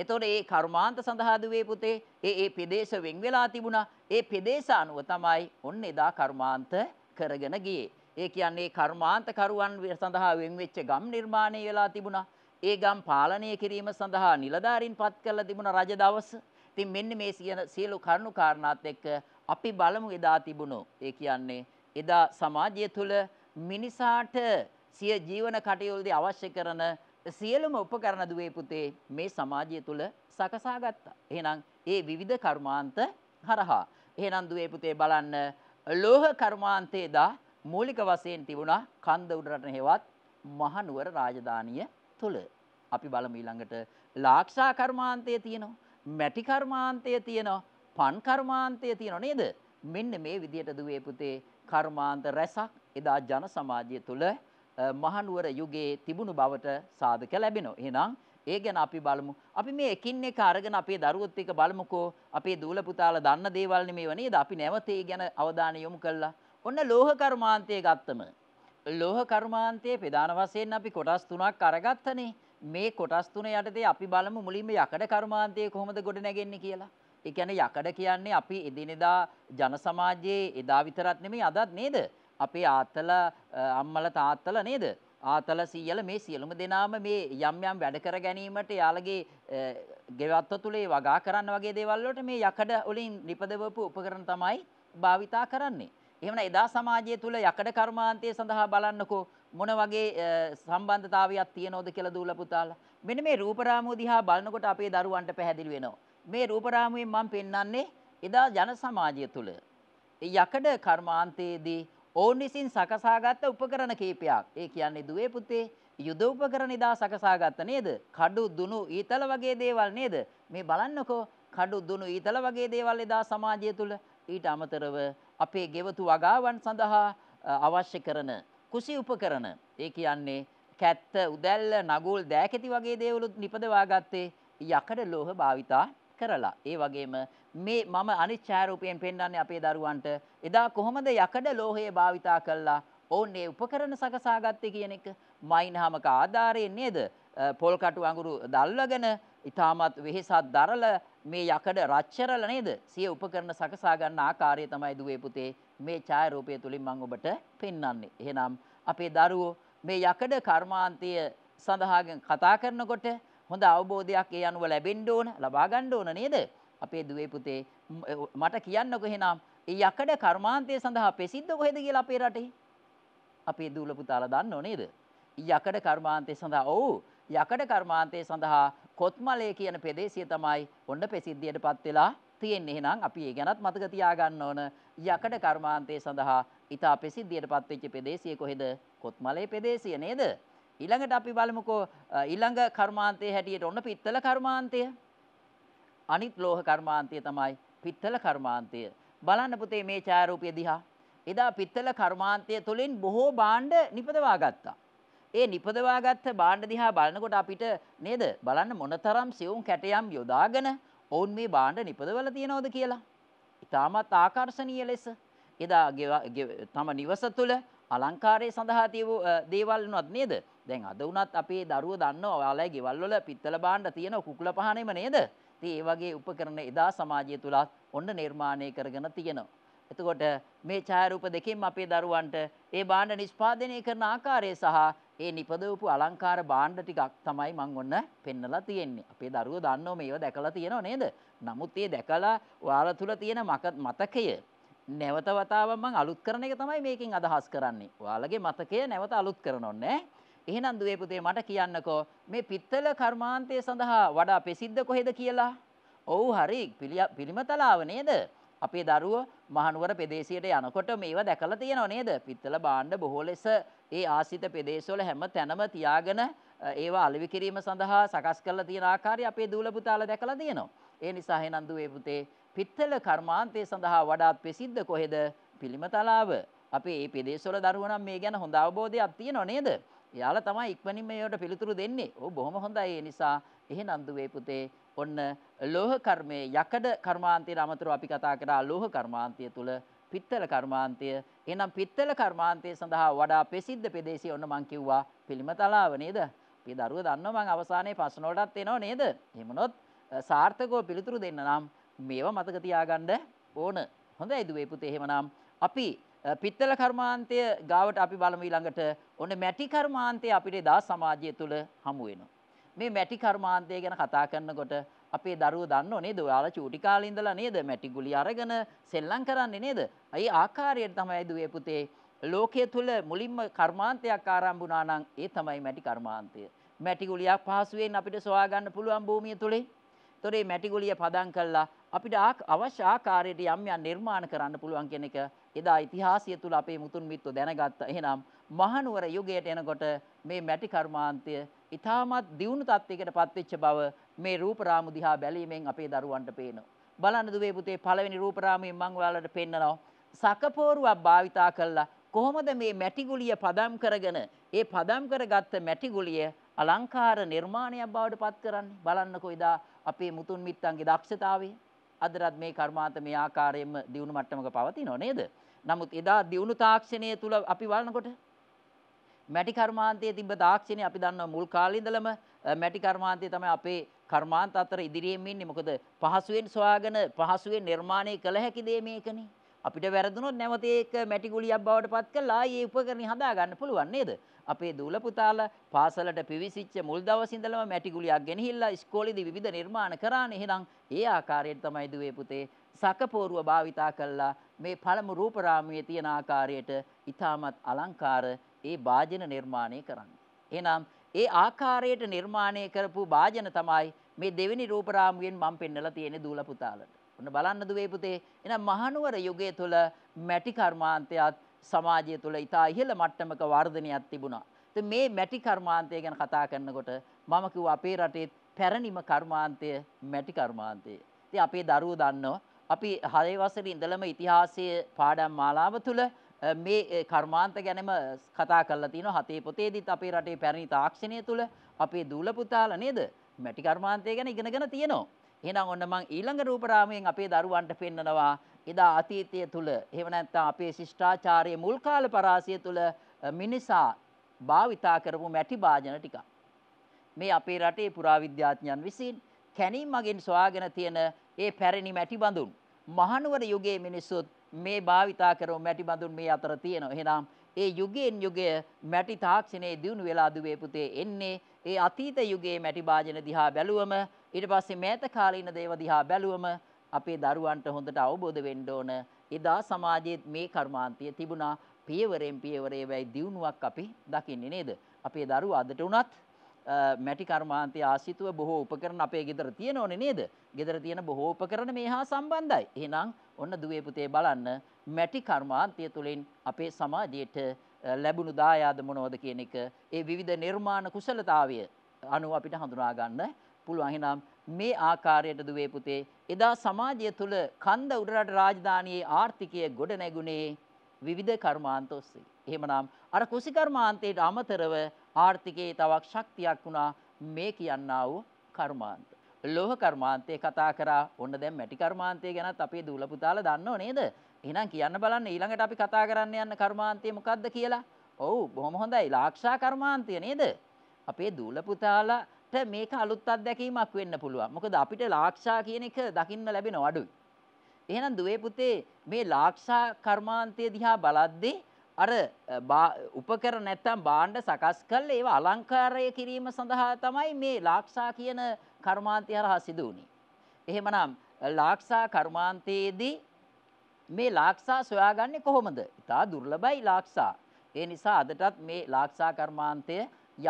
එතකොට ඒ කර්මාන්ත සඳහා දුවේ පුතේ ඒ ඒ ප්‍රදේශ වෙන් වෙලා තිබුණා. ඒ ප්‍රදේශ අනුව තමයි ඔන්න එදා කර්මාන්ත කරගෙන ගියේ. ඒ කියන්නේ කර්මාන්ත කරුවන් සඳහා වෙන් වෙච්ච ගම් නිර්මාණය වෙලා තිබුණා. ඒ ගම් පාලනය කිරීම සඳහා නිලධාරීන්පත් කරලා තිබුණ රජ දවස. ඉතින් මෙන්න මේ සියලු කරුණු කාරණාත් එක්ක අපි බලමු එදා තිබුණෝ. ඒ කියන්නේ එදා සමාජය තුළ මිනිසාට සිය ජීවන කටයුතුවේදී අවශ්‍ය කරන සියලුම උපකරණ දුවේ පුතේ මේ සමාජය තුල සකසා ගත්තා. එහෙනම් ඒ විවිධ කර්මාන්ත හරහා එහෙනම් දුවේ පුතේ බලන්න ලෝහ කර්මාන්තයේදා මූලික වශයෙන් තිබුණා කන්ද උඩරට හේවත් මහනුවර රාජධානිය තුල. අපි බලමු ඊළඟට ලාක්ෂා කර්මාන්තය තියෙනවා. මැටි කර්මාන්තය තියෙනවා. පන් කර්මාන්තය තියෙනවා නේද? මෙන්න මේ විදිහට දුවේ පුතේ කර්මාන්ත රැසක් එදා ජන සමාජය තුල මහනුවර යුගයේ තිබුණු බවට සාධක ලැබෙනවා. එහෙනම් ඒ ගැන අපි බලමු. අපි මේ එකින් එක අරගෙන අපේ දරුවොත් එක්ක බලමුකෝ. අපේ දූල පුතාලා දන්න දේවල් නෙමෙයිව නේද? අපි නැවත ඒ ගැන අවධානය යොමු කළා. ඔන්න ලෝහ කර්මාන්තය ගත්තම ලෝහ කර්මාන්තයේ ප්‍රධාන වශයෙන් අපි කොටස් තුනක් අරගත්තනේ. මේ කොටස් තුන යටතේ අපි බලමු මුලින්ම යකඩ කර්මාන්තය කොහොමද ගොඩ නැගෙන්නේ කියලා. ඒ කියන්නේ යකඩ කියන්නේ අපි එදිනෙදා ජන සමාජයේ එදා විතරක් නෙමෙයි අදත් නේද? අපේ ආතල අම්මල තාත්තල නේද? ආතල සීයල මේ සියලුම දෙනාම මේ යම් යම් වැඩ කර ගැනීමට යාළගේ ගෙවත්ත තුලේ වගා කරන්න වගේ දේවල් වලට මේ යකඩ වලින් නිපදවපු උපකරණ තමයි භාවිතා කරන්නේ. එහෙමනම් එදා සමාජය තුල යකඩ කර්මාන්තය සඳහා බලන්නකෝ මොන වගේ සම්බන්ධතාවයක් තියනවද කියලා දූල පුතාලා. මෙන්න මේ රූප රාමුව දිහා බලනකොට අපේ දරුවන්ට පැහැදිලි වෙනවා. මේ රූප රාමුවෙන් මම පෙන්වන්නේ එදා ජන සමාජය තුල යකඩ කර්මාන්තයේදී ඔවුන් විසින් සකසාගත්ත උපකරණ කීපයක්. ඒ කියන්නේ දුවේ පුතේ යුද උපකරණ ඉදා සකසාගත්ත නේද? කඩු, දුනු, ඊතල වගේ දේවල් නේද? මේ බලන්නකෝ කඩු, දුනු, ඊතල වගේ දේවල් එදා සමාජය තුල ඊට අමතරව අපේ ගෙවතු වගාවන් සඳහා අවශ්‍ය කරන කුසි උපකරණ. ඒ කියන්නේ කැත්ත, උදැල්ල, නගුල්, දෑකැති වගේ දේවලුත් නිපදවා ගත්තේ යකඩ ලෝහ භාවිතා කරලා ඒ වගේම මේ මම අනිත් ඡායාරූපයෙන් පෙන්වන්නේ අපේ දරුවන්ට එදා කොහොමද යකඩ ලෝහය භාවිතා කළා ඔවුන් මේ උපකරණ සකසාගත්තේ කියන එක මයින්හාමක ආධාරයෙන් නේද පොල් කටු අඟුරු දැල්වගෙන ඊටමත් වෙහෙසත් දරල මේ යකඩ රච්චරල නේද සිය උපකරණ සකසා ගන්න ආකාරය තමයි දුවේ පුතේ මේ ඡායාරූපය තුලින් මම ඔබට පෙන්වන්නේ. එහෙනම් අපේ දරුවෝ මේ යකඩ කර්මාන්තය සඳහාගෙන කතා කරනකොට හොඳ අවබෝධයක් ඒ අනුව ලැබෙන්න ඕන ලබා ගන්න ඕන නේද? අපේ දුවේ පුතේ මට කියන්නකෝ එහෙනම් ඒ යකඩ කර්මාන්තය සඳහා පෙසිද්ද කොහෙද කියලා අපේ රටේ? අපේ දූල පුතාලා දන්නෝ නේද? යකඩ කර්මාන්තය සඳහා ඔව් යකඩ කර්මාන්තය සඳහා කොත්මලේ කියන ප්‍රදේශය තමයි ඔන්න ප්‍රසිද්ධියටපත් වෙලා තියෙන්නේ. එහෙනම් අපි ඒ ගැනත් මතක තියාගන්න ඕන. යකඩ කර්මාන්තය සඳහා ඊට ප්‍රසිද්ධියටපත් වෙච්ච ප්‍රදේශය කොහෙද? කොත්මලේ ප්‍රදේශය නේද? ඊළඟට අපි බලමුකෝ ඊළඟ කර්මාන්තයේ හැටියට ඔන්න පිත්තල කර්මාන්තය. අනිත් ලෝහ කර්මාන්තය තමයි පිත්තල කර්මාන්තය. බලන්න පුතේ මේ ඡායාරූපය දිහා. එදා පිත්තල කර්මාන්තය තුළින් බොහෝ භාණ්ඩ නිපදවා ගත්තා. ඒ නිපදවාගත්ත භාණ්ඩ දිහා බලනකොට අපිට නේද බලන්න මොනතරම් සියුම් කැටයම් යොදාගෙන ඔවුන් මේ භාණ්ඩ නිපදවල තියනවද කියලා. ඉතාමත් ආකර්ශනීය ලෙස එදා තම නිවස තුළ අලංකාරය සඳහා තියූ දේවල් වුණත් නේද දැන් අද වුණත් අපේ දරුවෝ දන්නවා ඔයාලගේ ගෙවල් වල පිත්තල භාණ්ඩ තියෙන කුකුල පහනෙම නේද? ඉතින් ඒ වගේ උපකරණ එදා සමාජය තුලත් ඔන්න නිර්මාණය කරගෙන තියෙනවා. එතකොට මේ ඡායාරූප දෙකෙන් අපේ දරුවන්ට ඒ භාණ්ඩ නිෂ්පාදනය කරන ආකාරය සහ ඒ නිපදවපු අලංකාර භාණ්ඩ ටිකක් තමයි මම ඔන්න පෙන්නලා තියෙන්නේ. අපේ දරුවෝ දන්නවා මේව දැකලා තියෙනව නේද? නමුත් මේ දැකලා ඔයාලා තුල තියෙන මතකය නැවත වතාවක් මම අලුත් කරන එක තමයි මේකෙන් අදහස් කරන්නේ. ඔයාලගේ මතකය නැවත අලුත් කරනෝනේ. එහෙනම් දුවේ පුතේ මට කියන්නකෝ මේ පිත්තල කර්මාන්තය සඳහා වඩා ප්‍රසිද්ධ කොහෙද කියලා? ඔව් හරි පිළිමතලාව නේද? අපේ දරුවෝ මහනුවර ප්‍රදේශයට යනකොට මේව දැකලා තියෙනව නේද? පිත්තල භාණ්ඩ බොහෝ ලෙස ඒ ආසිත ප්‍රදේශවල හැම තැනම තියාගෙන ඒවා අලෙවි කිරීම සඳහා සකස් කරලා තියෙන ආකාරය අපේ දූල පුතාලා දැකලා තියෙනවා. ඒ නිසා එහෙනම් දුවේ පුතේ පිත්තල කර්මාන්තය සඳහා වඩාත් ප්‍රසිද්ධ කොහෙද? පිළිමතලාව. අපේ මේ ප්‍රදේශවල දරුවෝ නම් මේ ගැන හොඳ අවබෝධයක් තියෙනව නේද? එයාලා තමයි ඉක්මනින් මේවට පිළිතුරු දෙන්නේ. ඔව් බොහොම හොඳයි. ඒ නිසා එහෙනම් දුවේ පුතේ ඔන්න ලෝහ කර්මයේ යකඩ කර්මාන්තයට අමතරව අපි කතා කරා ලෝහ කර්මාන්තය තුල පිත්තල කර්මාන්තය එහෙනම් පිත්තල කර්මාන්තය සඳහා වඩා ප්‍රසිද්ධ ප්‍රදේශය ඔන්න මං කිව්වා පිළිම තලාව නේද? අපි දරුවෝ දන්නවා මං අවසානයේ ප්‍රශ්න වලටත් එනව නේද? එහෙමනොත් සාර්ථකව පිළිතුරු දෙන්න නම් මේව මතක තියාගන්න ඕන. හොඳයි දුවේ පුතේ එහෙමනම් අපි පිත්තල කර්මාන්තය ගාවට අපි බලමු ඊළඟට ඔන්න මැටි කර්මාන්තය අපිට දා සමාජය තුළ හමු වෙනවා. මේ මැටි කර්මාන්තය ගැන කතා කරනකොට අපේ දරුවෝ දන්නෝ නේද? ඔයාලා චූටි කාලේ ඉඳලා නේද මැටි ගුලි අරගෙන සෙල්ලම් කරන්නේ නේද? ඒ ආකාරයට තමයි දුවේ පුතේ ලෝකයේ තුල මුලින්ම කර්මාන්තයක් ආරම්භ වුණා නම් ඒ තමයි මැටි කර්මාන්තය. මැටි ගුලියක් පහසුවෙන් අපිට සොයා ගන්න පුළුවන් භූමිය තුලේ. ඒතොර මේ මැටි ගුලිය පදම් කළා අපිට අවශ්‍ය ආකාරයට යම් යම් නිර්මාණ කරන්න පුළුවන් කියන එක එදා ඉතිහාසය තුළ අපේ මුතුන් මිත්තෝ දැනගත්තා. එහෙනම් මහනුවර යුගයට එනකොට මේ මැටි කර්මාන්තය ඉතාමත් දියුණු තත්යකට පත්වෙච්ච බව මේ රූපරාමු දිහා බැලීමෙන් අපේ දරුවන්ට පේනවා. බලන්න දුවේ පුතේ පළවෙනි රූපරාමුවෙන් මම ඔයාලට පෙන්නනවා. සකපෝරුවක් භාවිතා කළා කොහොමද මේ මැටිගුලිය පදම් කරගෙන ඒ පදම් කරගත්ත මැටිගුලිය අලංකාර නිර්මාණයක් බවට පත් කරන්නේ බලන්නකෝ එදා අපේ මුතුන් මිත්තන්ගේ දක්ෂතාවය අදටත් මේ කර්මාන්ත මේ ආකාරයෙන්ම දියුණු මට්ටමක පවතිනව නේද? නමුත් එදා දියුණු තාක්ෂණය තුල අපි බලනකොට මැටි කර්මාන්තයේ තිබ්බ තාක්ෂණය අපි දන්නවා මුල් කාලේ ඉඳලම මැටි කර්මාන්තය තමයි අපේ කර්මාන්ත අතර ඉදිරියෙන් ඉන්නේ. මොකද පහසුවෙන් සොයාගෙන පහසුවෙන් නිර්මාණය කළ හැකි දේ මේකනේ. අපිට වැරදුනොත් නැවත ඒක මැටි ගුලියක් බවට පත් කරලා ආයේ උපකරණ හදා ගන්න පුළුවන් නේද? අපේ දූල පුතාලා පාසලට පිවිසිච්ච මුල් දවස් ඉඳලම මැටි ගුලියක් ගෙනහිල්ලා ඉස්කෝලේදී විවිධ නිර්මාණ කරානේ. එහෙනම් ඒ ආකාරයට තමයි දුවේ පුතේ සකපෝරුව භාවිතා කළා මේ පළමු රූපරාමයේ තියෙන ආකාරයට ඊටමත් අලංකාර ඒ වාජන නිර්මාණය කරන්නේ. එහෙනම් ඒ ආකාරයට නිර්මාණය කරපු වාජන තමයි මේ දෙවෙනි රූපරාමුවෙන් මම පෙන්වලා තියෙන දූල පුතාලට. ඔන්න බලන්න දුවේ පුතේ. එහෙනම් මහනුවර යුගය තුළ මැටි කර්මාන්තයත් සමාජය තුළ ඉතා ඉහළ මට්ටමක වර්ධනයක් තිබුණා. ඉතින් මේ මැටි කර්මාන්තය ගැන කතා කරනකොට මම කිව්වා අපේ රටේ පැරණිම කර්මාන්තය මැටි කර්මාන්තය. ඉතින් අපේ දරුවෝ දන්නවා අපි 6 වසරේ ඉඳලම ඉතිහාසයේ පාඩම් මාලාව තුළ මේ කර්මාන්ත ගැනම කතා කරලා තිනවා හතේ පොතේදීත් අපේ රටේ පැරණි තාක්ෂණය තුළ අපේ දූල පුතාලා නේද මැටි කර්මාන්තය ගැන ඉගෙනගෙන තියෙනවා. එහෙනම් ඔන්න මං ඊළඟ රූපරාමයෙන් අපේ දරුවන්ට පෙන්නනවා එදා අතීතය තුල එහෙම නැත්නම් අපේ ශිෂ්ටාචාරයේ මුල් කාල පරාසය තුල මිනිසා භාවිතා කරපු මැටි භාජන ටික. මේ අපේ රටේ පුරාවිද්‍යාඥයන් විසින් කැණීම් මගින් සොයාගෙන තියෙන ඒ පැරණි මැටි බඳුන් මහනුවර යුගයේ මිනිස්සුත් මේ භාවිතා කරමු මැටි බඳුන් මේ අතර තියෙනවා. එහෙනම් ඒ යුගයෙන් යුගය මැටි තාක්ෂණයේ දියුණු වෙලා දුවේ පුතේ එන්නේ ඒ අතීත යුගයේ මැටි භාජන දිහා බැලුවම ඊට පස්සේ මෑත කාලේ ඉන්න දේව දිහා බැලුවම අපේ දරුවන්ට හොඳට අවබෝධ වෙන්න ඕන. එදා සමාජයේ මේ කර්මාන්තය තිබුණා. පියවරෙන් පියවරේ වෙයි දියුණුවක් අපි දකින්නේ නේද? අපේ දරුවෝ අදට උනත් මැටි කර්මාන්තයේ ආශිතුව බොහෝ උපකරණ අපේ ගෙදර තියෙනෝනේ නේද? ගෙදර තියෙන බොහෝ උපකරණ මේ හා සම්බන්ධයි. එහෙනම් ඔන්න දුවේ පුතේ බලන්න මැටි කර්මාන්තය තුළින් අපේ සමාජයට ලැබුණු දායාද මොනවද කියන එක ඒ විවිධ නිර්මාණ කුසලතාවය අනුව අපිට හඳුනා ගන්න පුළුවන්. එහෙනම් මේ ආකාරයට දුවේ පුතේ එදා සමාජය තුල කන්ද උඩරට රාජධානියේ ආර්ථිකය ගොඩ නැගුණේ විවිධ කර්මාන්ත ඔස්සේ. එහෙමනම් අර කුසි කර්මාන්තයට අමතරව ආර්ථිකයේ තවක් ශක්තියක් වුණා මේ කියන්නා වූ කර්මාන්ත. ලෝහ කර්මාන්තය කතා කරා ඔන්න දැන් මැටි කර්මාන්තය ගැනත් අපේ දූල පුතාලා දන්නව නේද? එහෙනම් කියන්න බලන්න ඊළඟට අපි කතා කරන්න යන කර්මාන්තය මොකක්ද කියලා. ඔව් බොහොම හොඳයි. ලාක්ෂා කර්මාන්තය නේද? අපේ දූල පුතාලා මේක අලුත් අත්දැකීමක් වෙන්න පුළුවන්. මොකද අපිට ලාක්ෂා කියන එක දකින්න ලැබෙන අඩුයි. එහෙනම් දුවේ පුතේ මේ ලාක්ෂා කර්මාන්තය දිහා බලද්දී අර උපකර නැත්තම් බාණ්ඩ සකස් කළේ ඒව අලංකාරය කිරීම සඳහා තමයි මේ ලාක්ෂා කියන කර්මාන්තය හරහා සිදු වුණේ. එහෙමනම් ලාක්ෂා කර්මාන්තයේදී මේ ලාක්ෂා සොයාගන්නේ කොහොමද? ඉතා දුර්ලභයි ලාක්ෂා. ඒ නිසා අදටත් මේ ලාක්ෂා කර්මාන්තය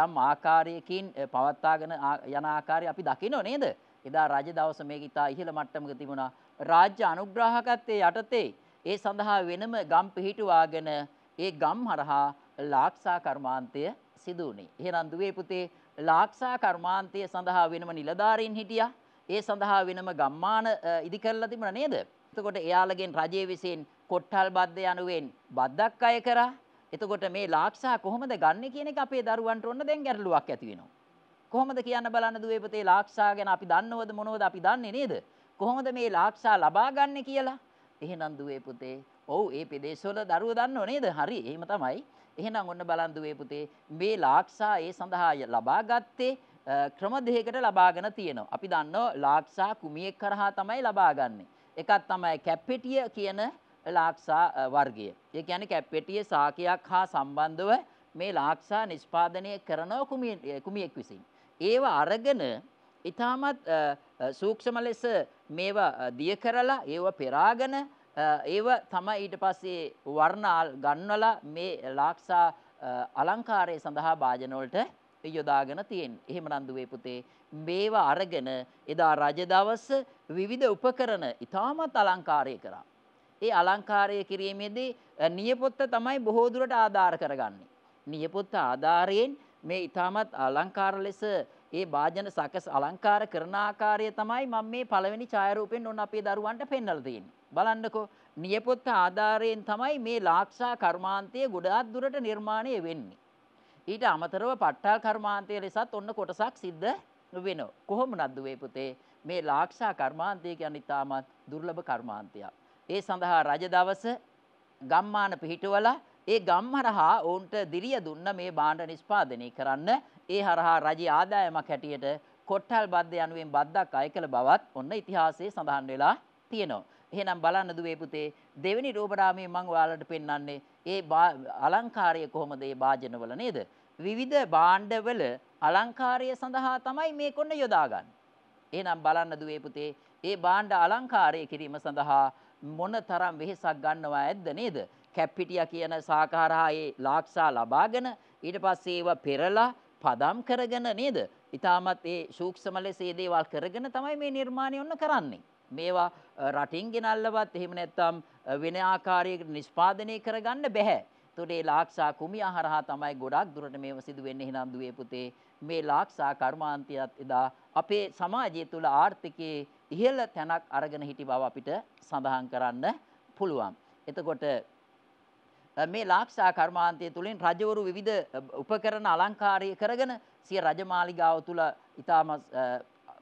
යම් ආකාරයකින් පවත්වාගෙන යන ආකාරය අපි දකිනව නේද? එදා රජ දවස මේක ඉතා ඉහළ මට්ටමක තිබුණා. රාජ්‍ය අනුග්‍රාහකත්වයේ යටතේ ඒ සඳහා වෙනම ගම් පිහිටුවාගෙන ඒ ගම් හරහා ලාක්ෂා කර්මාන්තය සිදු වුණේ. එහෙනම් දුවේ පුතේ ලාක්ෂා කර්මාන්තය සඳහා වෙනම නිලධාරීන් හිටියා. ඒ සඳහා වෙනම ගම්මාන ඉදි කරලා තිබුණා නේද? එතකොට එයාලගෙන් රජයේ විසින් කොට්ටල් බද්ද යනුවෙන් බද්දක් අය කරා. එතකොට මේ ලාක්ෂා කොහොමද ගන්නෙ කියන එක අපේ දරුවන්ට ඕන දැන් ගැටලුවක් ඇති වෙනවා. කොහොමද කියන්න බලන්න දුවේ පුතේ ලාක්ෂා ගැන අපි දන්නවද මොනවද අපි දන්නේ නේද? කොහොමද මේ ලාක්ෂා ලබා ගන්නෙ කියලා? එහෙනම් දුවේ පුතේ, ඔව් ඒ ප්‍රදේශවල දරුවෝ දන්නව නේද? හරි, එහෙම තමයි. එහෙනම් ඔන්න බලන් දුවේ පුතේ මේ ලාක්ෂා ඒ සඳහා ලබා ගත්තේ ක්‍රම දෙකකට ලබාගෙන තියෙනවා. අපි දන්නවා ලාක්ෂා කුමියෙක් කරහා තමයි ලබාගන්නේ. එකක් තමයි කැප්පෙටිය කියන ලාක්ෂා වර්ගය. ඒ කියන්නේ කැප්පෙටියේ සාකයක් හා සම්බන්ධව මේ ලාක්ෂා නිෂ්පාදනය කරන කුමියෙක් විසින්. ඒව අරගෙන ඊටමත් සූක්ෂම ලෙස මේවා දිය කරලා ඒව පෙරාගෙන ඒව තමයි ඊට පස්සේ වර්ණ ගන්වලා මේ ලාක්ෂා අලංකාරය සඳහා භාජන වලට යොදාගෙන තියෙන්නේ. එහෙම නන්දුවේ පුතේ මේවා අරගෙන එදා රජ දවස් විවිධ උපකරණ ඊටමත් අලංකාරය කරා. ඒ අලංකාරය කිරීමේදී නියපොත්ත තමයි බොහෝ දුරට ආධාර කරගන්නේ. නියපොත්ත ආධාරයෙන් මේ ඊටමත් අලංකාර ලෙස ඒ වාදන සකස් අලංකාර කරන ආකාරය තමයි මම මේ පළවෙනි ඡායාරූපෙන් ඔන්න අපේ දරුවන්ට පෙන්වලා තියෙන්නේ. බලන්නකෝ නියපොත්ත ආධාරයෙන් තමයි මේ ලාක්ෂා කර්මාන්තය ගොඩාක් දුරට නිර්මාණය වෙන්නේ. ඊට අමතරව පට්ටාල් කර්මාන්තය ලෙසත් ඔන්න කොටසක් සිද්ධ වෙනවා. කොහොම නද්දුවේ පුතේ මේ ලාක්ෂා කර්මාන්තය කියන්නේ ඉතාමත් දුර්ලභ කර්මාන්තයක්. ඒ සඳහා රජ දවස ගම්මාන පිහිටවලා ඒ ගම්හරහා ඔවුන්ට දිරිය දුන්න මේ භාණ්ඩ නිෂ්පාදනය කරන්න ඒ හරහා රජ ආදායමක් හැටියට කොට්ටල් බද්ද යනුවෙන් බද්දක් අය කළ බවත් ඔන්න ඉතිහාසයේ සඳහන් වෙලා තියෙනවා. එහෙනම් බලන්න දුවේ පුතේ දෙවෙනි රූපරාමයේ මම ඔයාලට පෙන්වන්නේ ඒ අලංකාරය කොහොමද ඒ වාජනවල නේද? විවිධ භාණ්ඩවල අලංකාරය සඳහා තමයි මේ කොන්න යොදාගන්නේ. එහෙනම් බලන්න දුවේ පුතේ ඒ භාණ්ඩ අලංකාරය කිරීම සඳහා මොන තරම් වෙහෙසක් ගන්නවා ඇද්ද නේද? කැප්පිටියා කියන සාකාරහා ඒ ලාක්ෂා ලබාගෙන ඊට පස්සේ ඒවා පෙරලා පදම් කරගෙන නේද? ඊටමත් ඒ සූක්ෂම ලෙස මේ දේවල් කරගෙන තමයි මේ නිර්මාණය ඔන්න කරන්නේ. මේවා රටින් ගෙනල්ලවත් එහෙම නැත්නම් වෙන ආකාරයකට නිෂ්පාදනය කරගන්න බෑ. ඒතකොට මේ ලාක්ෂා කුමියා හරහා තමයි ගොඩක් දුරට මේව සිදු වෙන්නේ එහෙනම් දුවේ පුතේ. මේ ලාක්ෂා කර්මාන්තියත් එදා අපේ සමාජය තුළ ආර්ථිකයේ ඉහළ තැනක් අරගෙන හිටි බව අපිට සඳහන් කරන්න පුළුවන්. එතකොට මේ ලාක්ෂා කර්මාන්තය තුළින් රජවරු විවිධ උපකරණ අලංකාරය කරගෙන සිය රජමාලිගාව තුළ ඉතාම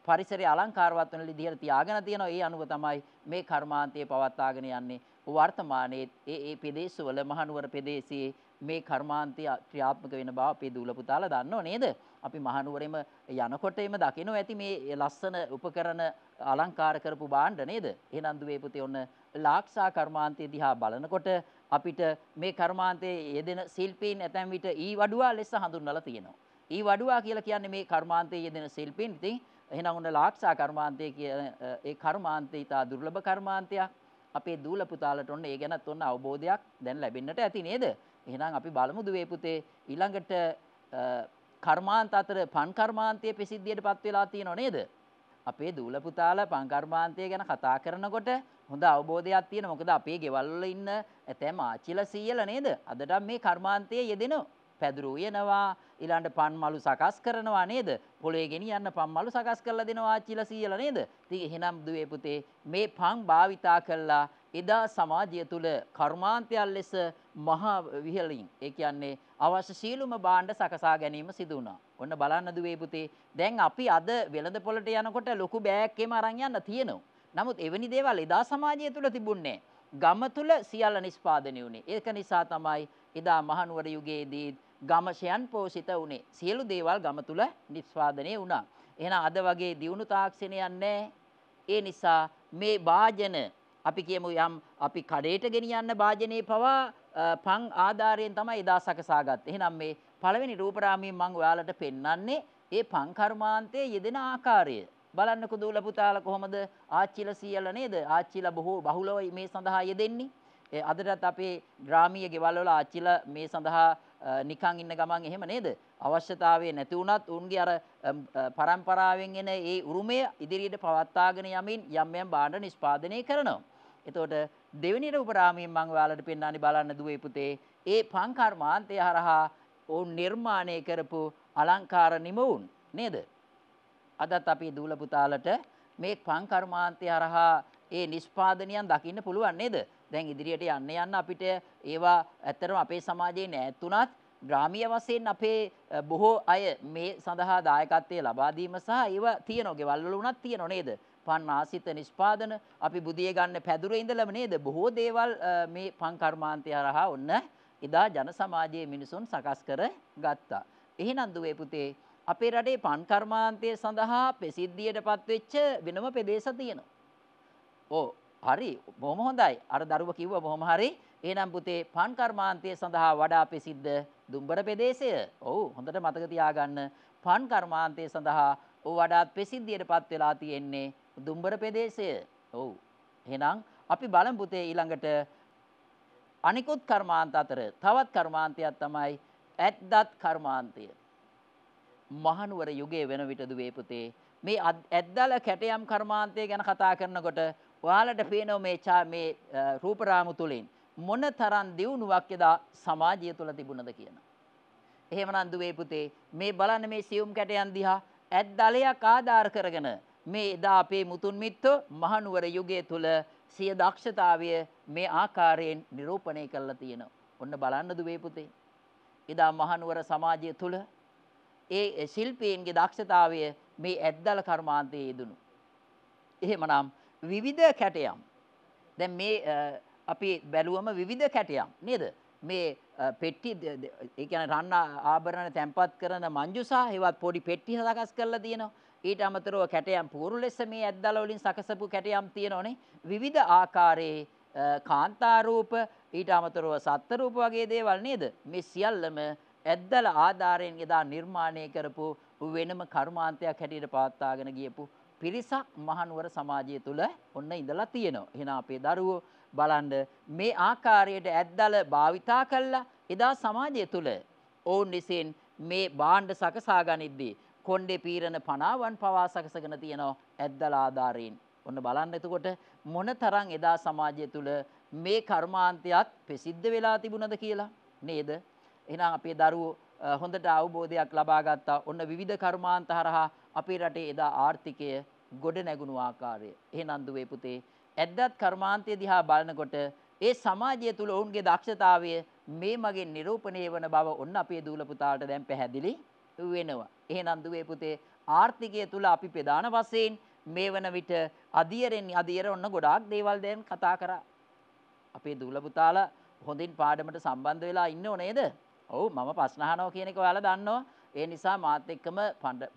පරිසරය අලංකාරවත් වන විදිහට තියාගෙන තියෙනවා. ඒ අනුව තමයි මේ කර්මාන්තය පවත්වාගෙන යන්නේ. වර්තමානයේ ඒ ඒ ප්‍රදේශවල මහනුවර ප්‍රදේශයේ මේ කර්මාන්තය ක්‍රියාත්මක වෙන බව අපේ දූල පුතාලා දන්නව නේද? අපි මහනුවරෙම යනකොට එම දකිනවා ඇති මේ ලස්සන උපකරණ අලංකාර කරපු භාණ්ඩ නේද? එහෙනම් දුවේ පුතේ ඔන්න ලාක්ෂා කර්මාන්තය දිහා බලනකොට අපිට මේ කර්මාන්තයේ යෙදෙන ශිල්පීන් ඇතැම් විට ඊ වඩුවා ලෙස හඳුන්වලා තියෙනවා. ඊ වඩුවා කියලා කියන්නේ මේ කර්මාන්තයේ යෙදෙන ශිල්පීන්. ඉතින් එහෙනම් ඔන්න ලාක්ෂා කර්මාන්තය කියන ඒ කර්මාන්තය ඉතා දුර්ලභ කර්මාන්තයක්. අපේ දූල පුතාලට ඔන්න ඒ ගැනත් ඔන්න අවබෝධයක් දැන් ලැබෙන්නට ඇති නේද? එහෙනම් අපි බලමු දුවේ පුතේ ඊළඟට කර්මාන්ත අතර පන්කර්මාන්තයේ ප්‍රසිද්ධියට පත් වෙලා තියෙනව නේද? අපේ දූල පුතාලා පන්කර්මාන්තය ගැන කතා කරනකොට හොඳ අවබෝධයක් තියෙන. මොකද අපේ ගෙවල් වල ඉන්න ඇතැම් ආච්චිලා සීයලා නේද? අදට මේ කර්මාන්තයේ යෙදෙනවා. පැදුරු උයනවා, ඊළඟට පන්මලු සකස් කරනවා නේද? පොළේ ගෙනියන්න පන්මලු සකස් කරලා දෙනවා ආච්චිලා සීයලා නේද? ඉතින් එහෙනම් දුවේ පුතේ මේ පන් භාවිතා කළා එදා සමාජය තුල කර්මාන්තයල් ලෙස මහා විහලින් ඒ කියන්නේ අවශ්‍ය සීලුම භාණ්ඩ සකසා ගැනීම සිදු වුණා. ඔන්න බලන්න දුවේ පුතේ. දැන් අපි අද වෙළඳ පොළට යනකොට ලොකු බෑග් එකම අරන් යන්න තියෙනවා. නමුත් එවැනි දේවල් එදා සමාජය තුල තිබුණේ නැහැ. ගම තුල සියල්ල නිෂ්පාදනය වුණේ. ඒක නිසා තමයි එදා මහනුවර යුගයේදී ගමෂයන් පෝෂිත වුණේ. සියලු දේවල් ගම තුල නිෂ්පාදනය වුණා. එහෙනම් අද වගේ දියුණු තාක්ෂණයක් නැහැ. ඒ නිසා මේ වාජන අපි කියමු යම් අපි කඩේට ගෙනියන්න වාජනේ පවා පං ආධාරයෙන් තමයි එදා සකසාගත්තේ. එහෙනම් මේ පළවෙනි රූපරාමයෙන් මම ඔයාලට පෙන්වන්නේ මේ පං කර්මාන්තයේ යෙදෙන ආකාරය. බලන්නකෝ දූල පුතාලා කොහොමද ආච්චිලා සියල්ල නේද? ආච්චිලා බොහෝ බහුලව මේ සඳහා යෙදෙන්නේ. අදටත් අපේ ග්‍රාමීය ගෙවල් වල ආච්චිලා මේ සඳහා නිකන් ඉන්න ගමන් එහෙම නේද? අවශ්‍යතාවය නැති වුණත් උන්ගේ අර පරම්පරාවෙන් එන ඒ උරුමය ඉදිරියට පවත්වාගෙන යමින් යම් යම් භාණ්ඩ නිෂ්පාදනය කරනවා. එතකොට දෙවෙනියට උපරාමයෙන් මම ඔයාලට පෙන්වන්නේ බලන්න දුවේ පුතේ ඒ පංකර්මාන්තය හරහා ඔවුන් නිර්මාණය කරපු අලංකාර නිමවුන් නේද? අදත් අපි දූල පුතාලට මේ පංකර්මාන්තය හරහා ඒ නිෂ්පාදනයන් දකින්න පුළුවන් නේද? දැන් ඉදිරියට යන්න යන්න අපිට ඒවා ඇත්තටම අපේ සමාජයේ නැත්ුණත් ග්‍රාමීය වශයෙන් අපේ බොහෝ අය මේ සඳහා දායකත්වය ලබා දීම සහ ඒව තියෙනවා ගෙවල් වල උනත් තියෙනව නේද? පන් ආසිත නිෂ්පාදන අපි බුදිය ගන්න පැදුරේ ඉඳලම නේද? බොහෝ දේවල් මේ පන් කර්මාන්තය හරහා ඔන්න එදා ජන සමාජයේ මිනිසුන් සකස් කර ගත්තා. එහෙනම් දුවේ පුතේ අපේ රටේ පන් කර්මාන්තය සඳහා ප්‍රසිද්ධියටපත් වෙච්ච වෙනම ප්‍රදේශ තියෙනවා. ඕ හරි බොහොම හොඳයි. අර දරුවා කිව්වා බොහොම හරි. එහෙනම් පුතේ පාන් කර්මාන්තය සඳහා වඩා ප්‍රසිද්ධ දුම්බර ප්‍රදේශය. ඔව් හොඳට මතක තියාගන්න. පාන් කර්මාන්තය සඳහා ඔව් වඩාත් ප්‍රසිද්ධියටපත් වෙලා තියෙන්නේ දුම්බර ප්‍රදේශය. ඔව්. එහෙනම් අපි බලමු පුතේ ඊළඟට අනිකුත් කර්මාන්ත අතර තවත් කර්මාන්තයක් තමයි ඇද්දත් කර්මාන්තය. මහනුවර යුගයේ වෙන විට දුවේ පුතේ මේ ඇද්දල කැටයම් කර්මාන්තය ගැන කතා කරනකොට ඔයාලට පේනව මේ මේ රූපරාමු තුලින් මොන තරම් දියුණුවක් එදා සමාජය තුළ තිබුණද කියන. එහෙමනම් දුවේ පුතේ මේ බලන්න මේ සියුම් කැටයන් දිහා ඇත් දලයක් ආධාර කරගෙන මේ එදා අපේ මුතුන් මිත්තෝ මහනුවර යුගය තුළ සිය දක්ෂතාවය මේ ආකාරයෙන් නිරූපණය කරලා තියෙනවා. ඔන්න බලන්න දුවේ පුතේ. එදා මහනුවර සමාජය තුළ ඒ ශිල්පීන්ගේ දක්ෂතාවය මේ ඇද්දල කර්මාන්තයේ යෙදුණු. එහෙමනම් විවිධ කැටයම්. දැන් මේ අපි බැලුවම විවිධ කැටයම් නේද? මේ පෙට්ටි ඒ කියන්නේ රන්න ආභරණ තැම්පත් කරන මංජුසා හෙවත් පොඩි පෙට්ටි සකස් කරලා තියෙනවා. ඊට අමතරව කැටයම් පූරු ලෙස මේ ඇද්දල වලින් සකසපු කැටයම් තියෙනෝනේ. විවිධ ආකාරයේ කාන්තා රූප ඊට අමතරව සත්ත්ව රූප වගේ දේවල් නේද? මේ සියල්ලම ඇද්දල ආධාරයෙන් එදා නිර්මාණය කරපු වෙනම කර්මාන්තයක් හැටියට පවත්වාගෙන ගියපු පිරිසක් මහනුවර සමාජය තුළ ඔන්න ඉඳලා තියෙනවා. එහෙනම් අපේ දරුවෝ බලන්න මේ ආකාරයට ඇද්දල භාවිතා කළා එදා සමාජය තුළ ඔවුන් විසින් මේ බාණ්ඩ සකසා ගනිද්දී කොණ්ඩේ පීරන පනාවන් පවා සකසගෙන තියෙනවා ඇද්දල ආධාරයෙන්. ඔන්න බලන්න එතකොට මොනතරම් එදා සමාජය තුළ මේ කර්මාන්තයත් ප්‍රසිද්ධ වෙලා තිබුණද කියලා නේද? එහෙනම් අපේ දරුවෝ හොඳට අවබෝධයක් ලබා ගත්තා. ඔන්න විවිධ කර්මාන්ත හරහා අපේ රටේ එදා ආර්ථිකය ගොඩ නැගුණු ආකාරය. එහෙනම් දුවේ පුතේ ඇද්දත් කර්මාන්තය දිහා බලනකොට ඒ සමාජය තුළ ඔවුන්ගේ දක්ෂතාවය මේ මගේ නිරූපණය වන බව ඔන්න අපේ දූල පුතාට දැන් පැහැදිලි වෙනවා. එහෙනම් දුවේ පුතේ ආර්ථිකය තුළ අපි ප්‍රධාන වශයෙන් මේ වන විට අධියරෙන් අධියර ඔන්න ගොඩාක් දේවල් දැන් කතා කරා. අපේ දූල පුතාලා හොඳින් පාඩමට සම්බන්ධ වෙලා ඉන්නව නේද? ඔව් මම ප්‍රශ්න අහනවා කියන එක ඔයාලා දන්නවා. ඒ නිසා මාත් එක්කම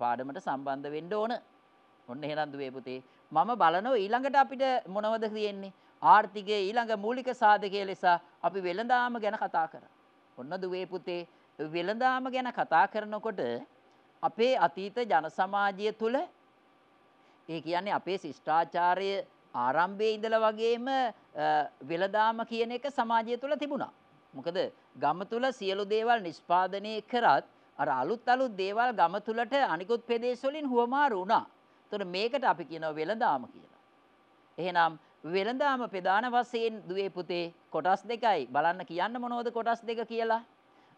පාඩමට සම්බන්ධ වෙන්න ඕන. ඔන්න එහෙනම් දුවේ පුතේ. මම බලනවා ඊළඟට අපිට මොනවද තියෙන්නේ? ආර්ථිකයේ ඊළඟ මූලික සාධකය ලෙස අපි වෙළඳාම ගැන කතා කරා. ඔන්න දුවේ පුතේ වෙළඳාම ගැන කතා කරනකොට අපේ අතීත ජන සමාජය තුළ ඒ කියන්නේ අපේ ශිෂ්ටාචාරය ආරම්භයේ ඉඳලා වගේම වෙළඳාම කියන එක සමාජය තුළ තිබුණා. මොකද ගම තුළ සියලු දේවල් නිෂ්පාදනය කරත් අර අලුත් අලුත් දේවල් ගම තුලට අනිකුත් ප්‍රදේශ වලින් හුවමාරු වුණා. එතකොට මේකට අපි කියනවා වෙළඳාම කියලා. එහෙනම් වෙළඳාම ප්‍රධාන වශයෙන් දුවේ පුතේ කොටස් දෙකයි. බලන්න කියන්න මොනවද කොටස් දෙක කියලා?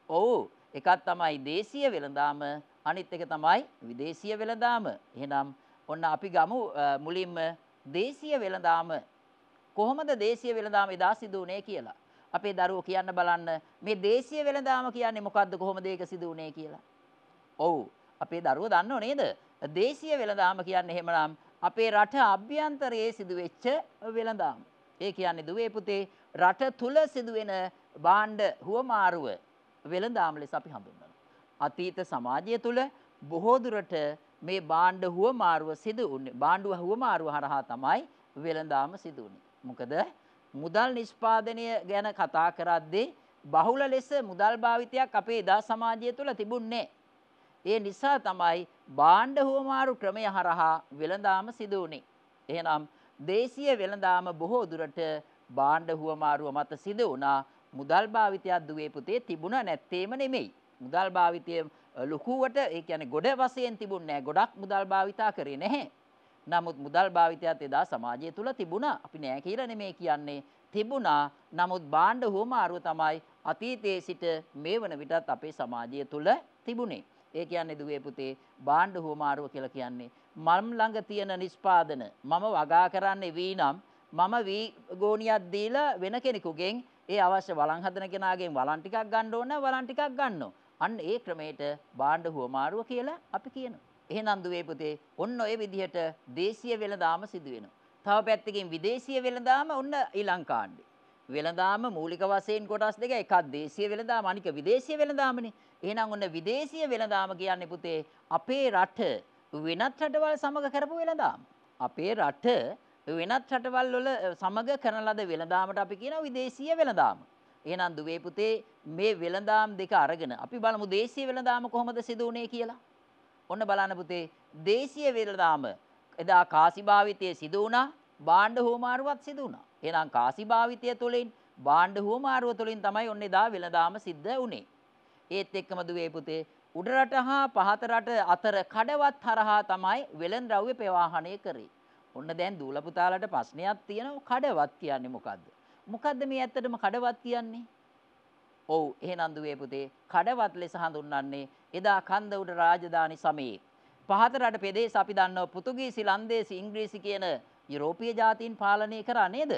ඔව් එකක් තමයි දේශීය වෙළඳාම අනිත් එක තමයි විදේශීය වෙළඳාම. එහෙනම් ඔන්න අපි ගමු මුලින්ම දේශීය වෙළඳාම කොහොමද දේශීය වෙළඳාම එදා සිදු වුණේ කියලා. අපේ දරුවෝ කියන්න බලන්න මේ දේශීය වෙළඳාම කියන්නේ මොකද්ද කොහොමද ඒක සිදු වුනේ කියලා. ඔව් අපේ දරුවෝ දන්නෝ නේද? දේශීය වෙළඳාම කියන්නේ එහෙමනම් අපේ රට අභ්‍යන්තරයේ සිදුවෙච්ච වෙළඳාම. ඒ කියන්නේ දුවේ පුතේ රට තුල සිදුවෙන භාණ්ඩ හුවමාරුව වෙළඳාම ලෙස අපි හඳුන්වනවා. අතීත සමාජය තුල බොහෝ දුරට මේ භාණ්ඩ හුවමාරුව සිදු වුණේ භාණ්ඩ හුවමාරුව හරහා තමයි වෙළඳාම සිදු වුණේ. මොකද මුදල් නිෂ්පාදනය ගැන කතා කරද්දී බහුල ලෙස මුදල් භාවිතයක් අපේ එදා සමාජය තුළ තිබුණේ. ඒ නිසා තමයි බාණ්ඩ හුවමාරු ක්‍රමය හරහා වෙළඳාම සිදු වුණේ. එහෙනම් දේශීය වෙළඳාම බොහෝ දුරට බාණ්ඩ හුවමාරුව මත සිදු වුණා. මුදල් භාවිතයක් දුවේ පුතේ තිබුණ නැත්තේම නෙමෙයි. මුදල් භාවිතය ලොකුවට ඒ කියන්නේ ගොඩ වශයෙන් තිබුණේ නැහැ. ගොඩක් මුදල් භාවිතා කරේ නැහැ. නමුත් මුදල් භාවිතයත් එදා සමාජය තුල තිබුණා. අපි නෑ කියලා නෙමෙයි කියන්නේ. තිබුණා. නමුත් බාණ්ඩ හුවමාරුව තමයි අතීතයේ සිට මේ වන විටත් අපේ සමාජය තුල තිබුණේ. ඒ කියන්නේ දුවේ පුතේ බාණ්ඩ හුවමාරුව කියලා කියන්නේ මම් ළඟ තියෙන නිෂ්පාදන මම වගා කරන්නේ වීනම් මම වී ගෝණියක් දීලා වෙන කෙනෙකුගෙන් ඒ අවශ්‍ය වළං හදන කෙනාගෙන් වළං ටිකක් ගන්න ඕන වළං ටිකක් ගන්නවා. අන්න ඒ ක්‍රමයට බාණ්ඩ හුවමාරුව කියලා අපි කියනවා. එහෙනම් දුවේ පුතේ ඔන්න ඔය විදිහට දේශීය වෙළඳාම සිදු වෙනවා. තව පැත්තකින් විදේශීය වෙළඳාම ඔන්න ඊලංකාණ්ඩේ. වෙළඳාම මූලික වශයෙන් කොටස් දෙක එකක් දේශීය වෙළඳාම අනික විදේශීය වෙළඳාමනේ. එහෙනම් ඔන්න විදේශීය වෙළඳාම කියන්නේ පුතේ අපේ රට වෙනත් රටවල් සමග කරපු වෙළඳාම. අපේ රට වෙනත් රටවල් වල සමග කරන ලද වෙළඳාමට අපි කියනවා විදේශීය වෙළඳාම. එහෙනම් දුවේ පුතේ මේ වෙළඳාම් දෙක අරගෙන අපි බලමු දේශීය වෙළඳාම කොහොමද සිදු වුනේ කියලා. ඔන්න බලන්න පුතේ දේශීය වෙළඳාම එදා කාසි භාවිතයේ සිදු වුණා බාණ්ඩ හෝමාරුවක් සිදු වුණා. එහෙනම් කාසි භාවිතය තුළින් බාණ්ඩ හෝමාරුව තුළින් තමයි ඔන්න එදා වෙළඳාම සිද්ධ වුණේ. ඒත් එක්කම දුවේ පුතේ උඩ රට හා පහත රට අතර කඩවත් හරහා තමයි වෙළඳරව්‍ය ප්‍රවාහණය කරේ. ඔන්න දැන් දූල පුතාලට ප්‍රශ්නයක් තියෙනවා කඩවත් කියන්නේ මොකද්ද? මොකද්ද මේ ඇත්තටම කඩවත් කියන්නේ? ඔව් එහෙනම් දුවේ පුතේ කඩවත් ලෙස හඳුන්වන්නේ එදා කන්ද උඩ රාජධානි සමයේ පහත රට ප්‍රදේශ අපි දන්නවා පෘතුගීසි ලන්දේසි ඉංග්‍රීසි කියන යුරෝපීය ජාතීන් පාලනය කරා නේද?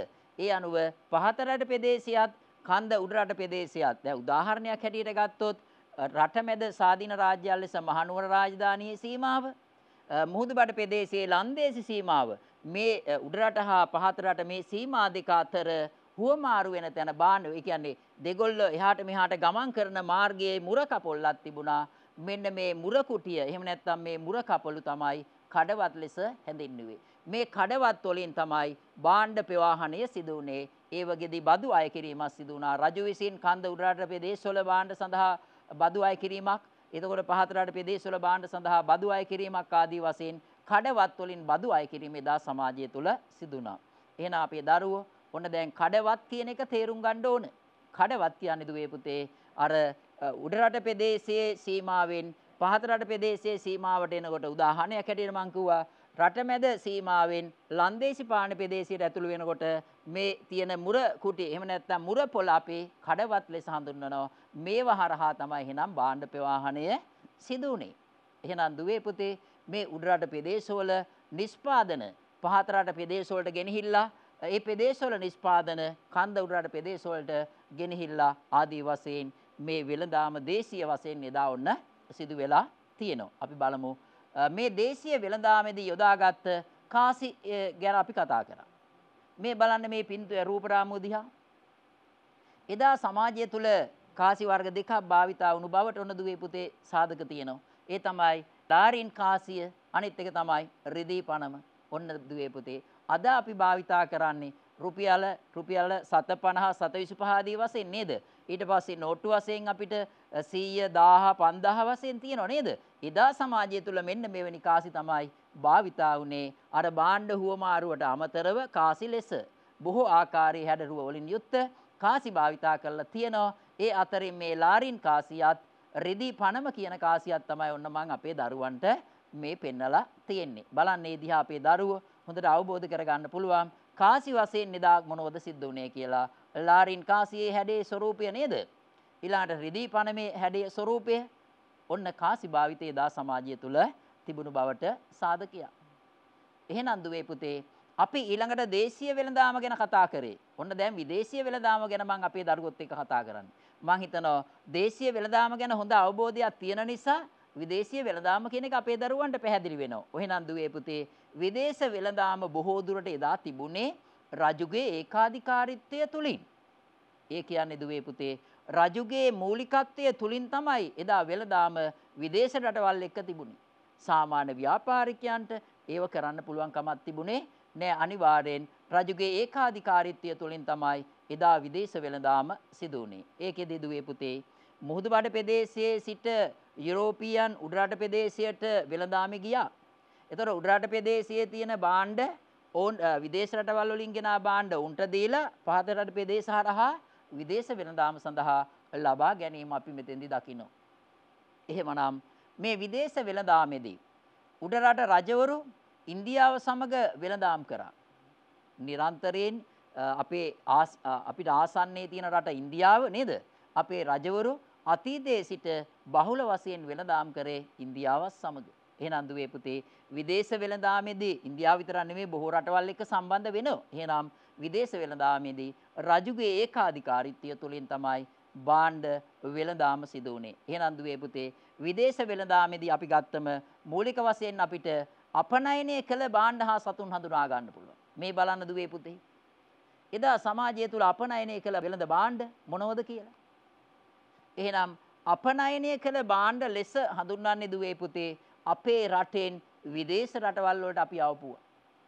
ඒ අනුව පහත රට ප්‍රදේශයත් කන්ද උඩ රට ප්‍රදේශයත් දැන් උදාහරණයක් හැටියට ගත්තොත් රටමැද සාධින රාජ්‍යයන් ලෙස මහනුවර රාජධානියේ සීමාව මුහුදුබඩ ප්‍රදේශයේ ලන්දේසි සීමාව මේ උඩරට හා පහතරට මේ සීමා දෙක අතර හුවමාරු වෙන තැන බාණ්ඩ ඒ කියන්නේ දෙගොල්ලෝ එහාට මෙහාට ගමන් කරන මාර්ගයේ මුර කපොල්ලක් තිබුණා මෙන්න මේ මුර කුටිය එහෙම නැත්නම් මේ මුර කපළු තමයි කඩවත් ලෙස හැඳින්නුවේ මේ කඩවත් වලින් තමයි බාණ්ඩ ප්‍රවාහණය සිදු වුණේ ඒ වගේදී බදු අය කිරීමක් සිදු වුණා රජු විසින් කන්ද උඩරට ප්‍රදේශවල බාණ්ඩ සඳහා බදු අය කිරීමක් එතකොට පහතරට ප්‍රදේශවල බාණ්ඩ සඳහා බදු අය කිරීමක් ආදී වශයෙන් කඩවත් වලින් බදු අය කිරීම එදා සමාජය තුළ සිදු වුණා එහෙනම් අපේ දරුවෝ ඔන්න දැන් කඩවත් කියන එක තේරුම් ගන්න ඕන. කඩවත් කියන්නේ දුවේ පුතේ අර උඩරට ප්‍රදේශයේ සීමාවෙන් පහතරට ප්‍රදේශයේ සීමාවට එනකොට උදාහරණයක් හැටියට මම කිව්වා රටමැද සීමාවෙන් ලන්දේසි පාන ප්‍රදේශයට ඇතුළු වෙනකොට මේ තියෙන මුර කුටි එහෙම නැත්නම් මුර පොළ අපේ කඩවත් ලෙස හඳුන්වනවා මේව හරහා තමයි එහෙනම් භාණ්ඩ ප්‍රවාහණය සිදු වුනේ එහෙනම් දුවේ පුතේ මේ උඩරට ප්‍රදේශවල නිෂ්පාදන පහතරට ප්‍රදේශවලට ගෙනහිල්ලා ඒ ප්‍රදේශවල නිෂ්පාදන කන්ද උඩරට ප්‍රදේශවලට ගෙනහිල්ලා ආදී වශයෙන් මේ වෙළඳාම දේශීය වශයෙන් එදා ඔන්න සිදු වෙලා තියෙනවා. අපි බලමු මේ දේශීය වෙළඳාමේදී යොදාගත් කාසි ගැන අපි කතා කරා. මේ බලන්න මේ පින්තූර රූපරාමෝ දිහා. එදා සමාජය තුල කාසි වර්ග දෙකක් භාවිතා වුණු බවට ඔන්න දුවේ පුතේ සාධක තියෙනවා. ඒ තමයි ඩාරින් කාසිය අනිත් එක තමයි රිදී පනම. ඔන්න දුවේ පුතේ අද අපි භාවිතා කරන්නේ රුපියල රුපියල 750 725 ආදී වශයෙන් නේද? ඊට පස්සේ නෝට්ටු වශයෙන් අපිට 100 1000 5000 වශයෙන් තියෙනව නේද? එදා සමාජය තුළ මෙන්න මෙවැනි කාසි තමයි භාවිතා වුනේ අර බාණ්ඩ හුවමාරුවට අමතරව කාසි ලෙස බොහෝ ආකාරයේ හැඩරුව වලින් යුක්ත කාසි භාවිතා කරලා තියෙනවා. ඒ අතරින් මේ ලාරින් කාසියත් රෙදි පනම කියන කාසියක් තමයි ඔන්න මම අපේ දරුවන්ට මේ පෙන්නලා තියෙන්නේ. බලන්න ඒ දිහා අපේ දරුවෝ හොඳට අවබෝධ කරගන්න පුළුවන් කාසි වශයෙන් නිදාක් මොනවද සිද්ධ වුනේ කියලා ලාරින් කාසියේ හැඩේ ස්වરૂපය නේද ඊළාට රිදී පණමේ හැඩේ ස්වરૂපය ඔන්න කාසි භාවිතයේ දා සමාජය තුල තිබුණු බවට සාධකයක් එහෙනම් දුවේ පුතේ අපි ඊළඟට දේශීය වෙළඳාම ගැන කතා කරේ. ඔන්න දැන් විදේශීය වෙළඳාම ගැන මම අපේ දරුවොත් එක්ක කතා කරන්නේ. මම හිතනවා දේශීය වෙළඳාම ගැන හොඳ අවබෝධයක් තියෙන නිසා විදේශීය වෙළඳාම කියන එක අපේ දරුවන්ට පැහැදිලි වෙනවා. ඔහෙනම් දුවේ පුතේ විදේශ වෙළඳාම බොහෝ දුරට එදා තිබුණේ රජුගේ ඒකාධිකාරීත්වය තුලින්. ඒ කියන්නේ දුවේ පුතේ රජුගේ මූලිකත්වය තුලින් තමයි එදා වෙළඳාම විදේශ රටවල් එක්ක තිබුණේ. සාමාන්‍ය ව්‍යාපාරිකයන්ට ඒව කරන්න පුළුවන් කමක් තිබුණේ නෑ අනිවාර්යෙන් රජුගේ ඒකාධිකාරීත්වය තුලින් තමයි එදා විදේශ වෙළඳාම සිදු වුණේ. ඒකෙදි දුවේ පුතේ මුහුදුබඩ ප්‍රදේශයේ සිට යුරෝපියන් උඩරට ප්‍රදේශයට වෙළඳාමි ගියා. එතකොට උඩරට ප්‍රදේශයේ තියෙන බාණ්ඩ ඔවුන් විදේශ රටවල් වලින් ගෙන බාණ්ඩ උන්ට දීලා පහත රට ප්‍රදේශ හරහා විදේශ වෙළඳාම සඳහා ලබා ගැනීම අපි මෙතෙන්දී දකිනවා. එහෙමනම් මේ විදේශ වෙළඳාමේදී උඩරට රජවරු ඉන්දියාව සමග වෙළඳාම් කරා. නිරන්තරයෙන් අපේ අපිට ආසන්නයේ තියෙන රට ඉන්දියාව නේද? අපේ රජවරු අතීතයේ සිට බහුල වශයෙන් වෙළඳාම් කරේ ඉන්දියාවත් සමග. එහෙනම් දුවේ පුතේ විදේශ වෙළඳාමේදී ඉන්දියාව විතර නෙමෙයි බොහෝ රටවල් එක්ක සම්බන්ධ වෙනවා. එහෙනම් විදේශ වෙළඳාමේදී රජුගේ ඒකාධිකාරීත්වය තුලින් තමයි බාණ්ඩ වෙළඳාම සිදු වුණේ. එහෙනම් දුවේ පුතේ විදේශ වෙළඳාමේදී අපි ගත්තම මූලික වශයෙන් අපිට අපනයනය කළ බාණ්ඩ හා සතුන් හඳුනා ගන්න පුළුවන්. මේ බලන්න දුවේ පුතේ. එදා සමාජය තුල අපනයනය කළ වෙළඳ බාණ්ඩ මොනවද කියලා? එහෙනම් අපනයනය කළ බාණ්ඩ ලෙස හඳුන්වන්නේ දුවේ පුතේ අපේ රටෙන් විදේශ රටවල් වලට අපි આવපුවා.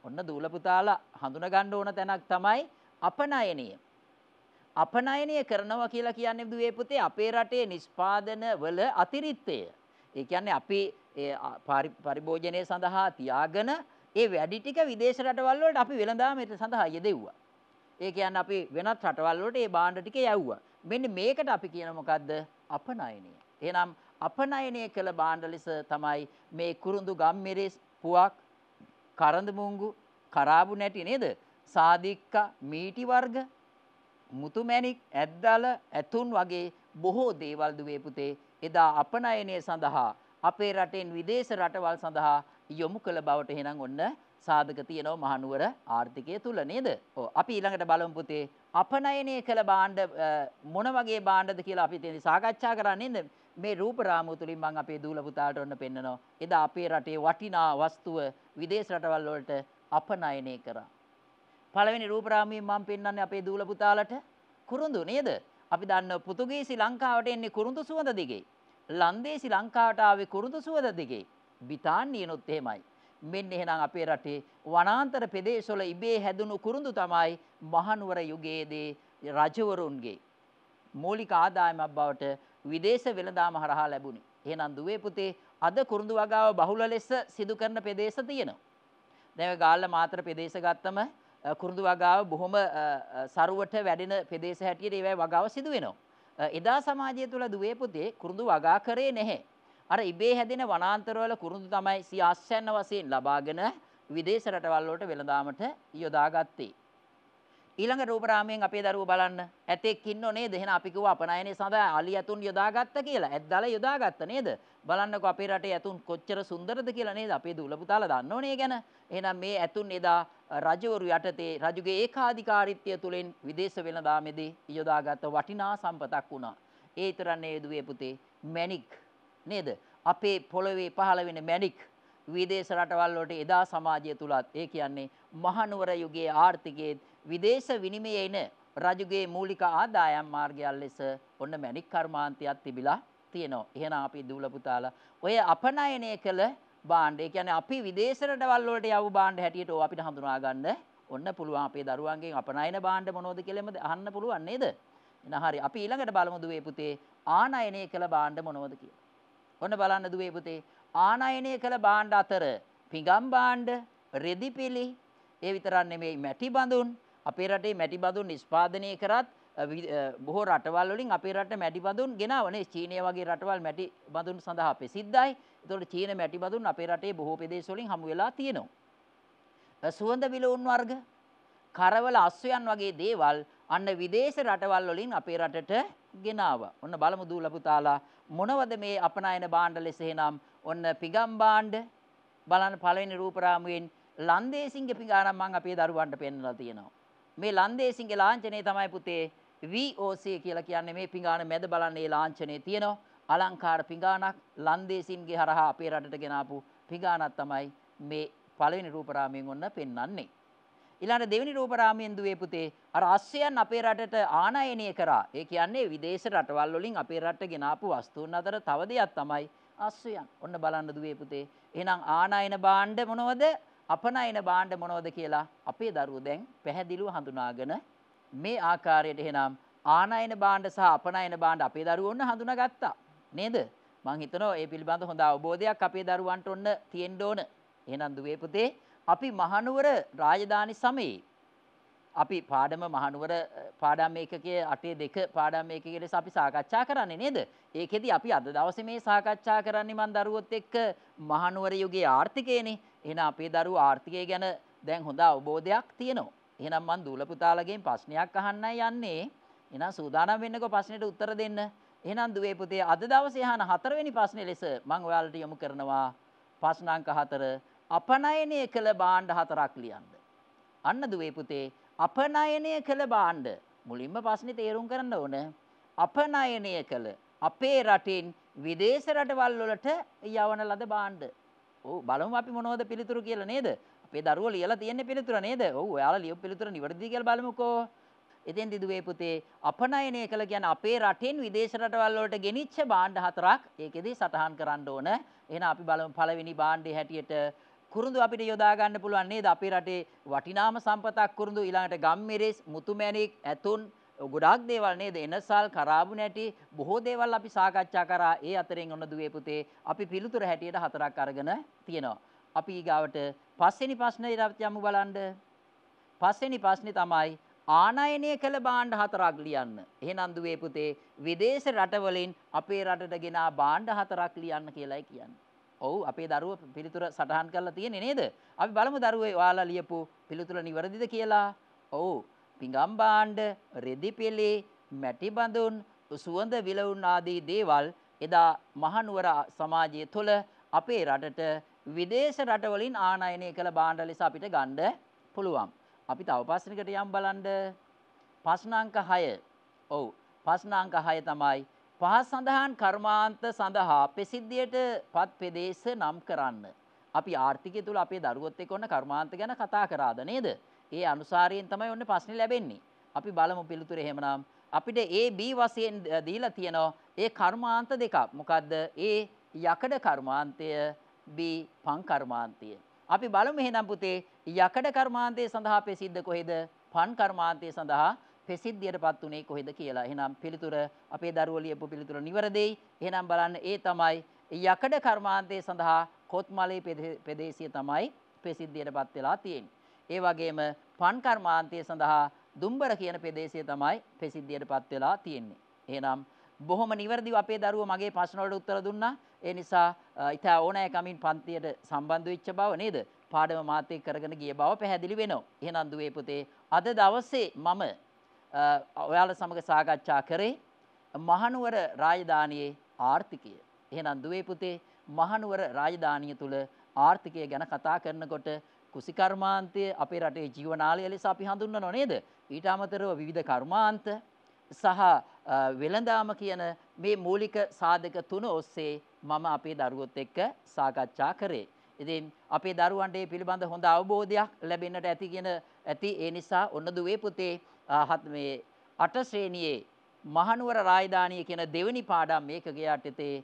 ඔන්න දූල පුතාලා හඳුනගන්න ඕන තැනක් තමයි අපනයනය. අපනයනය කරනවා කියලා කියන්නේ දුවේ පුතේ අපේ රටේ නිෂ්පාදන වල අතිරික්තය. ඒ කියන්නේ අපි පරිභෝජනය සඳහා තියාගෙන ඒ වැඩි ටික විදේශ රටවල් වලට අපි වෙළඳාම සඳහා යෙදෙව්වා. ඒ කියන්නේ අපි වෙනත් රටවල් වලට ඒ භාණ්ඩ ටික යවුවා. මෙන්න මේකට අපි කියන මොකද්ද අපනයනය. එහෙනම් අපනයනය කළ භාණ්ඩ ලෙස තමයි මේ කුරුඳු ගම්මිරිස් පුවක් කරඳ මුංගු කරාබු නැටි නේද? සාදික්ක මීටි වර්ග මුතුමැණික් ඇද්දල ඇතුන් වගේ බොහෝ දේවල් දුවේ පුතේ එදා අපනයනය සඳහා අපේ රටෙන් විදේශ රටවල් සඳහා යොමු කළ බවට එහෙනම් ඔන්න සාධක තියෙනවා මහනුවර ආර්ථිකය තුල නේද? ඔව් අපි ඊළඟට බලමු පුතේ අපනයනය කළ භාණ්ඩ මොන වගේ භාණ්ඩද කියලා අපි තේරි සාකච්ඡා කරා නේද? මේ රූප රාමුව තුලින් මම අපේ දූල පුතාට ඔන්න පෙන්නනවා. එදා අපේ රටේ වටිනා වස්තුව විදේශ රටවල් වලට අපනයනය කරා. පළවෙනි රූප රාමුවෙන් මම පෙන්වන්නේ අපේ දූල පුතාලට කුරුඳු නේද? අපි දන්න පෘතුගීසි ලංකාවට එන්නේ කුරුඳු සුවඳ දිගේ. ලන්දේසි ලංකාවට ආවේ කුරුඳු සුවඳ දිගේ. බ්‍රිතාන්‍යයනොත් එහෙමයි. මෙන්න එහෙනම් අපේ රටේ වනාන්තර ප්‍රදේශවල ඉබේ හැදුණු කුරුඳු තමයි මහනුවර යුගයේදී රජවරුන්ගේ මූලික ආදායමක් බවට විදේශ වෙළඳාම හරහා ලැබුණි. එහෙනම් දුවේ පුතේ අද කුරුඳු වගාව බහුල ලෙස සිදු කරන ප්‍රදේශ තියෙනවා. දැන් ගාල්ල මාතර ප්‍රදේශ ගත්තම කුරුඳු වගාව බොහොම සරුවට වැඩෙන ප්‍රදේශ හැටියට ඒවයි වගාව සිදු වෙනවා. එදා සමාජය තුළ දුවේ පුතේ කුරුඳු වගා කරේ නැහැ. අර ඉබේ හැදෙන වනාන්තරවල කුරුඳු තමයි සිය අස්යන්න වශයෙන් ලබාගෙන විදේශ රටවල් වලට වෙළඳාමට යොදාගත්තේ. ඊළඟ රූපරාමයෙන් අපේ දරුවෝ බලන්න ඇතෙක් ඉන්නෝ නේද එහෙනම් අපි කිව්වා අපනයනය සඳහා අලි ඇතුන් යොදාගත්ත කියලා ඇද්දල යොදාගත්ත නේද බලන්නකෝ අපේ රටේ ඇතුන් කොච්චර සුන්දරද කියලා නේද අපේ දුලපුතාලා දන්නෝනේ ගැන එහෙනම් මේ ඇතුන් එදා රජවරු යටතේ රජුගේ ඒකාධිකාරීත්වය තුලින් විදේශ වෙළඳාමේදී යොදාගත් වටිනා සම්පතක් වුණා ඒ තරන්නේ යදුවේ පුතේ මැණික් නේද? අපේ පොළවේ පහළ වෙන මැණික් විදේශ රටවල් වලට එදා සමාජය තුලත් ඒ කියන්නේ මහනුවර යුගයේ ආර්ථිකයේ විදේශ විනිමයේ එන රජුගේ මූලික ආදායම් මාර්ගයල් ලෙස ඔන්න මැණික් කර්මාන්තයක් තිබිලා තියෙනවා. එහෙනම් අපි දූල පුතාලා ඔය අපනයනය කළ බාණ්ඩ ඒ කියන්නේ අපි විදේශ රටවල් වලට යවපු බාණ්ඩ හැටියට ඕවා අපිට හඳුනා ගන්න ඔන්න පුළුවන් අපේ දරුවන්ගෙන් අපනයන බාණ්ඩ මොනවද කියලාම අහන්න පුළුවන් නේද? එහෙනම් හරි අපි ඊළඟට බලමු දුවේ පුතේ ආනයනය කළ බාණ්ඩ මොනවද කියලා. ඔන්න බලන්න දුවේ පුතේ. ආනයනය කළ භාණ්ඩ අතර පිඟම් භාණ්ඩ, රෙදිපිලි, ඒ විතරක් නෙමෙයි මැටි බඳුන්. අපේ රටේ මැටි බඳුන් නිෂ්පාදනය කරත් බොහෝ රටවල් වලින් අපේ රට මැටි බඳුන් ගෙනාවනේ. චීනය වගේ රටවල් මැටි බඳුන් සඳහා ප්‍රසිද්ධයි. ඒතකොට චීන මැටි බඳුන් අපේ රටේ බොහෝ ප්‍රදේශ වලින් හමු වෙලා තියෙනවා. සුවඳ විලවුන් වර්ග, කරවල අස්වැයන් වගේ දේවල් අන්න විදේශ රටවල් වලින් අපේ රටට ගෙනාවා. ඔන්න බලමු දූල පුතාලා මොනවද මේ අපනයන භාණ්ඩ ලෙස එහෙනම් ඔන්න පිගම් භාණ්ඩ බලන්න පළවෙනි රූප රාමුවෙන් ලන්දේසින්ගේ පිඟානම් මම අපේ දරුවන්ට පෙන්වලා තියෙනවා. මේ ලන්දේසින්ගේ ලාංඡනය තමයි පුතේ VOC කියලා කියන්නේ මේ පිඟාන මැද බලන්න මේ ලාංඡනය තියෙනවා. අලංකාර පිඟානක් ලන්දේසින්ගේ හරහා අපේ රටට ගෙනාපු පිඟානක් තමයි මේ පළවෙනි රූප රාමුවෙන් ඔන්න පෙන්වන්නේ. ඊළඟ දෙවෙනි රූපරාමේන්දුවේ පුතේ අර ආසියන් අපේ රටට ආනයනය කරා. ඒ කියන්නේ විදේශ රටවල් වලින් අපේ රටට ගෙනාපු වස්තුන් අතර තව දෙයක් තමයි ආසියන්. ඔන්න බලන්න දුවේ පුතේ. එහෙනම් ආනයන භාණ්ඩ මොනවද? අපනයන භාණ්ඩ මොනවද කියලා අපේ දරුවෝ දැන් පැහැදිලිව හඳුනාගෙන මේ ආකාරයට එහෙනම් ආනයන භාණ්ඩ සහ අපනයන භාණ්ඩ අපේ දරුවෝ ඔන්න හඳුනාගත්තා නේද මං හිතනවා මේ පිළිබඳ හොඳ අවබෝධයක් අපේ දරුවන්ට ඔන්න තියෙන්න ඕන එහෙනම් දුවේ පුතේ අපි මහනුවර රාජධානි සමයේ අපි පාඩම මහනුවර පාඩම් ඒකකයේ 8.2 පාඩම් ඒකකයේ ලෙස අපි සාකච්ඡා කරන්නේ නේද? ඒකෙදි අපි අද දවසේ මේ සාකච්ඡා කරන්නේ මන් දරුවොත් එක්ක මහනුවර යුගයේ ආර්ථිකයනේ. එහෙනම් අපේ දරුවෝ ආර්ථිකය ගැන දැන් හොඳ අවබෝධයක් තියෙනවා. එහෙනම් මන් දූල පුතාලගෙන් ප්‍රශ්නයක් අහන්නයි යන්නේ. එහෙනම් සූදානම් වෙන්නකෝ ප්‍රශ්නෙට උත්තර දෙන්න. එහෙනම් දුවේ පුතේ අද දවසේ අහන හතරවෙනි ප්‍රශ්නේ ලෙස මම ඔයාලට යොමු කරනවා. ප්‍රශ්න අංක 4 අපනයනය කළ භාණ්ඩ හතරක් ලියන්න. අන්න දුවේ පුතේ අපනයනය කළ භාණ්ඩ මුලින්ම ප්‍රශ්නේ තේරුම් කරන්න ඕන. අපනයනය කළ අපේ රටින් විදේශ රටවල් වලට යවන ලද භාණ්ඩ. ඔව් බලමු අපි මොනවද පිළිතුරු කියලා නේද? අපේ දරුවෝ ලියලා තියෙන පිළිතුර නේද? ඔව් ඔයාලා ලියපු පිළිතුර නිවැරදිද කියලා බලමුකෝ. එතෙන් දිදුවේ පුතේ අපනයනය කළ කියන්නේ අපේ රටෙන් විදේශ රටවල් වලට ගෙනිච්ච භාණ්ඩ හතරක් ඒකෙදි සටහන් කරන්න ඕන. එහෙනම් අපි බලමු පළවෙනි භාණ්ඩේ හැටියට කුරුඳු අපිට යොදා ගන්න පුළුවන් නේද? අපේ රටේ වටිනාම සම්පතක් කුරුඳු ඊළඟට ගම්මිරිස්, මුතුමැණික්, ඇතුන් ගොඩාක් දේවල් නේද එනසල් කරාබු නැටි බොහෝ දේවල් අපි සාකච්ඡා කරා ඒ අතරින් ඔන්න දුවේ පුතේ අපි පිළිතුර හැටියට හතරක් අරගෙන තියෙනවා අපි ඊගාවට පස්වෙනි ප්‍රශ්නයට යමු බලන්න පස්වෙනි ප්‍රශ්නේ තමයි ආනයනය කළ භාණ්ඩ හතරක් ලියන්න එහෙනම් දුවේ පුතේ විදේශ රටවලින් අපේ රටට ගෙනා භාණ්ඩ හතරක් ලියන්න කියලායි කියන්නේ ඔව් අපේ දරුව පිළිතුර සටහන් කරලා තියෙන්නේ නේද? අපි බලමු දරුවේ ඔයාලා ලියපු පිළිතුර නිවැරදිද කියලා. ඔව්. පිඟම් භාණ්ඩ, රෙදි පෙළි, මැටි බඳුන්, සුවඳ විලවුන් ආදී දේවල් එදා මහනුවර සමාජය තුළ අපේ රටට විදේශ රටවලින් ආනයනය කළ භාණ්ඩ ලෙස අපිට ගන්න පුළුවන්. අපි තව පස්සනකට යම් බලන්න. ප්‍රශ්නාංක 6. ඔව්. ප්‍රශ්නාංක 6 තමයි පහස් සඳහන් කර්මාන්ත සඳහා පෙසිද්ධියට පත් පෙදේශ නම් කරන්න. අපි ආර්ථිකය තුළ අපේ දරුවොත් එක්ක ඔන්න කර්මාන්ත ගැන කතා කරාද නේද? ඒ අනුසාරයෙන් තමයි ඔන්න ප්‍රශ්නේ ලැබෙන්නේ. අපි බලමු පිළිතුර එහෙමනම් අපිට A B වශයෙන් දීලා තියෙනවා ඒ කර්මාන්ත දෙකක්. මොකද්ද? A යකඩ කර්මාන්තය B පං කර්මාන්තය. අපි බලමු එහෙනම් පුතේ යකඩ කර්මාන්තය සඳහා පෙසිද්ධ කොහෙද? පං කර්මාන්තය සඳහා ප්‍රසිද්ධියටපත් උනේ කොහෙද කියලා. එහෙනම් පිළිතුර අපේ දරුවෝ ලියපු පිළිතුර නිවැරදියි. එහෙනම් බලන්න ඒ තමයි යකඩ කර්මාන්තය සඳහා කොත්මලේ ප්‍රදේශය තමයි ප්‍රසිද්ධියටපත් වෙලා තියෙන්නේ. ඒ වගේම පන් කර්මාන්තය සඳහා දුම්බර කියන ප්‍රදේශය තමයි ප්‍රසිද්ධියටපත් වෙලා තියෙන්නේ. එහෙනම් බොහොම නිවැරදිව අපේ දරුවෝ මගේ ප්‍රශ්න වලට උත්තර දුන්නා. ඒ නිසා ඉතා ඕනෑකමින් පන්තියට සම්බන්ධ වෙච්ච බව නේද? පාඩම මාත් එක්ක කරගෙන ගිය බව පැහැදිලි වෙනවා. එහෙනම් දුවේ පුතේ අද දවසේ මම ඔයාල සමග සාකච්ඡා කරේ මහනුවර රාජධානියේ ආර්ථිකය. එහෙනම් දුවේ පුතේ මහනුවර රාජධානිය තුල ආර්ථිකය ගැන කතා කරනකොට කුසිකර්මාන්තය අපේ රටේ ජීවනාලය ලෙස අපි හඳුන්වනව නේද? ඊට අමතරව විවිධ කර්මාන්ත සහ වෙළඳාම කියන මේ මූලික සාධක තුන ඔස්සේ මම අපේ දරුවොත් එක්ක සාකච්ඡා කරේ. ඉතින් අපේ දරුවන්ට මේ පිළිබඳ හොඳ අවබෝධයක් ලැබෙන්නට ඇති කියන ඇති ඒ නිසා ඔන්න දුවේ පුතේ හත් මේ අට ශ්‍රේණියේ මහනුවර රාජධානිය කියන දෙවෙනි පාඩම් මේකගේ යටතේ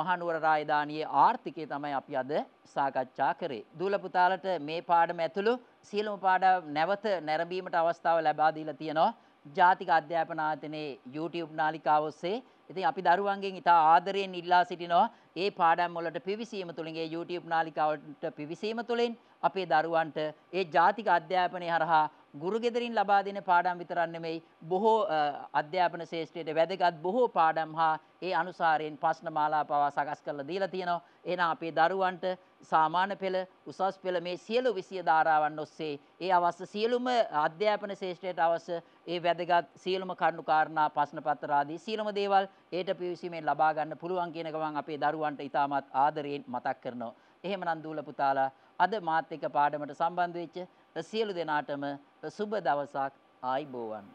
මහනුවර රාජධානියේ ආර්ථිකය තමයි අපි අද සාකච්ඡා කරේ. දූලපුතාලට මේ පාඩම ඇතුළු සියලුම පාඩම් නැවත නැරඹීමට අවස්ථාව ලබා දීලා තියෙනවා. ජාතික අධ්‍යාපන ආයතනයේ YouTube නාලිකාව ඔස්සේ. ඉතින් අපි දරුවන්ගෙන් ඉතා ආදරයෙන් ඉල්ලා සිටිනවා ඒ පාඩම් වලට පිවිසීම තුලින් ඒ YouTube නාලිකාවට පිවිසීම තුලින් අපේ දරුවන්ට ඒ ජාතික අධ්‍යාපනයේ හරහා ගුරු ගෙදරින් ලබා දෙන පාඩම් විතරක් නෙමෙයි බොහෝ අධ්‍යාපන ශාස්ත්‍රයේ වැදගත් බොහෝ පාඩම් හා ඒ අනුසාරයෙන් ප්‍රශ්න මාලා පවා සකස් කරලා දීලා තියෙනවා. එහෙනම් අපේ දරුවන්ට සාමාන්‍ය පෙළ, උසස් පෙළ මේ සියලු විෂය ධාරාවන් ඔස්සේ ඒ අවශ්‍ය සියලුම අධ්‍යාපන ශාස්ත්‍රයට අවශ්‍ය ඒ වැදගත් සියලුම කරුණු කාරණා ප්‍රශ්න පත්‍ර ආදී සියලුම දේවල් ඒට පිවිසීමෙන් ලබා ගන්න පුළුවන් කියන ගමන් අපේ දරුවන්ට ඉතාමත් ආදරයෙන් මතක් කරනවා. එහෙමනම් දූල පුතාලා අද මාත් එක්ක පාඩමට සම්බන්ධ වෙච්ච සියලු දෙනාටම සුබ දවසක් ආයිබෝවන්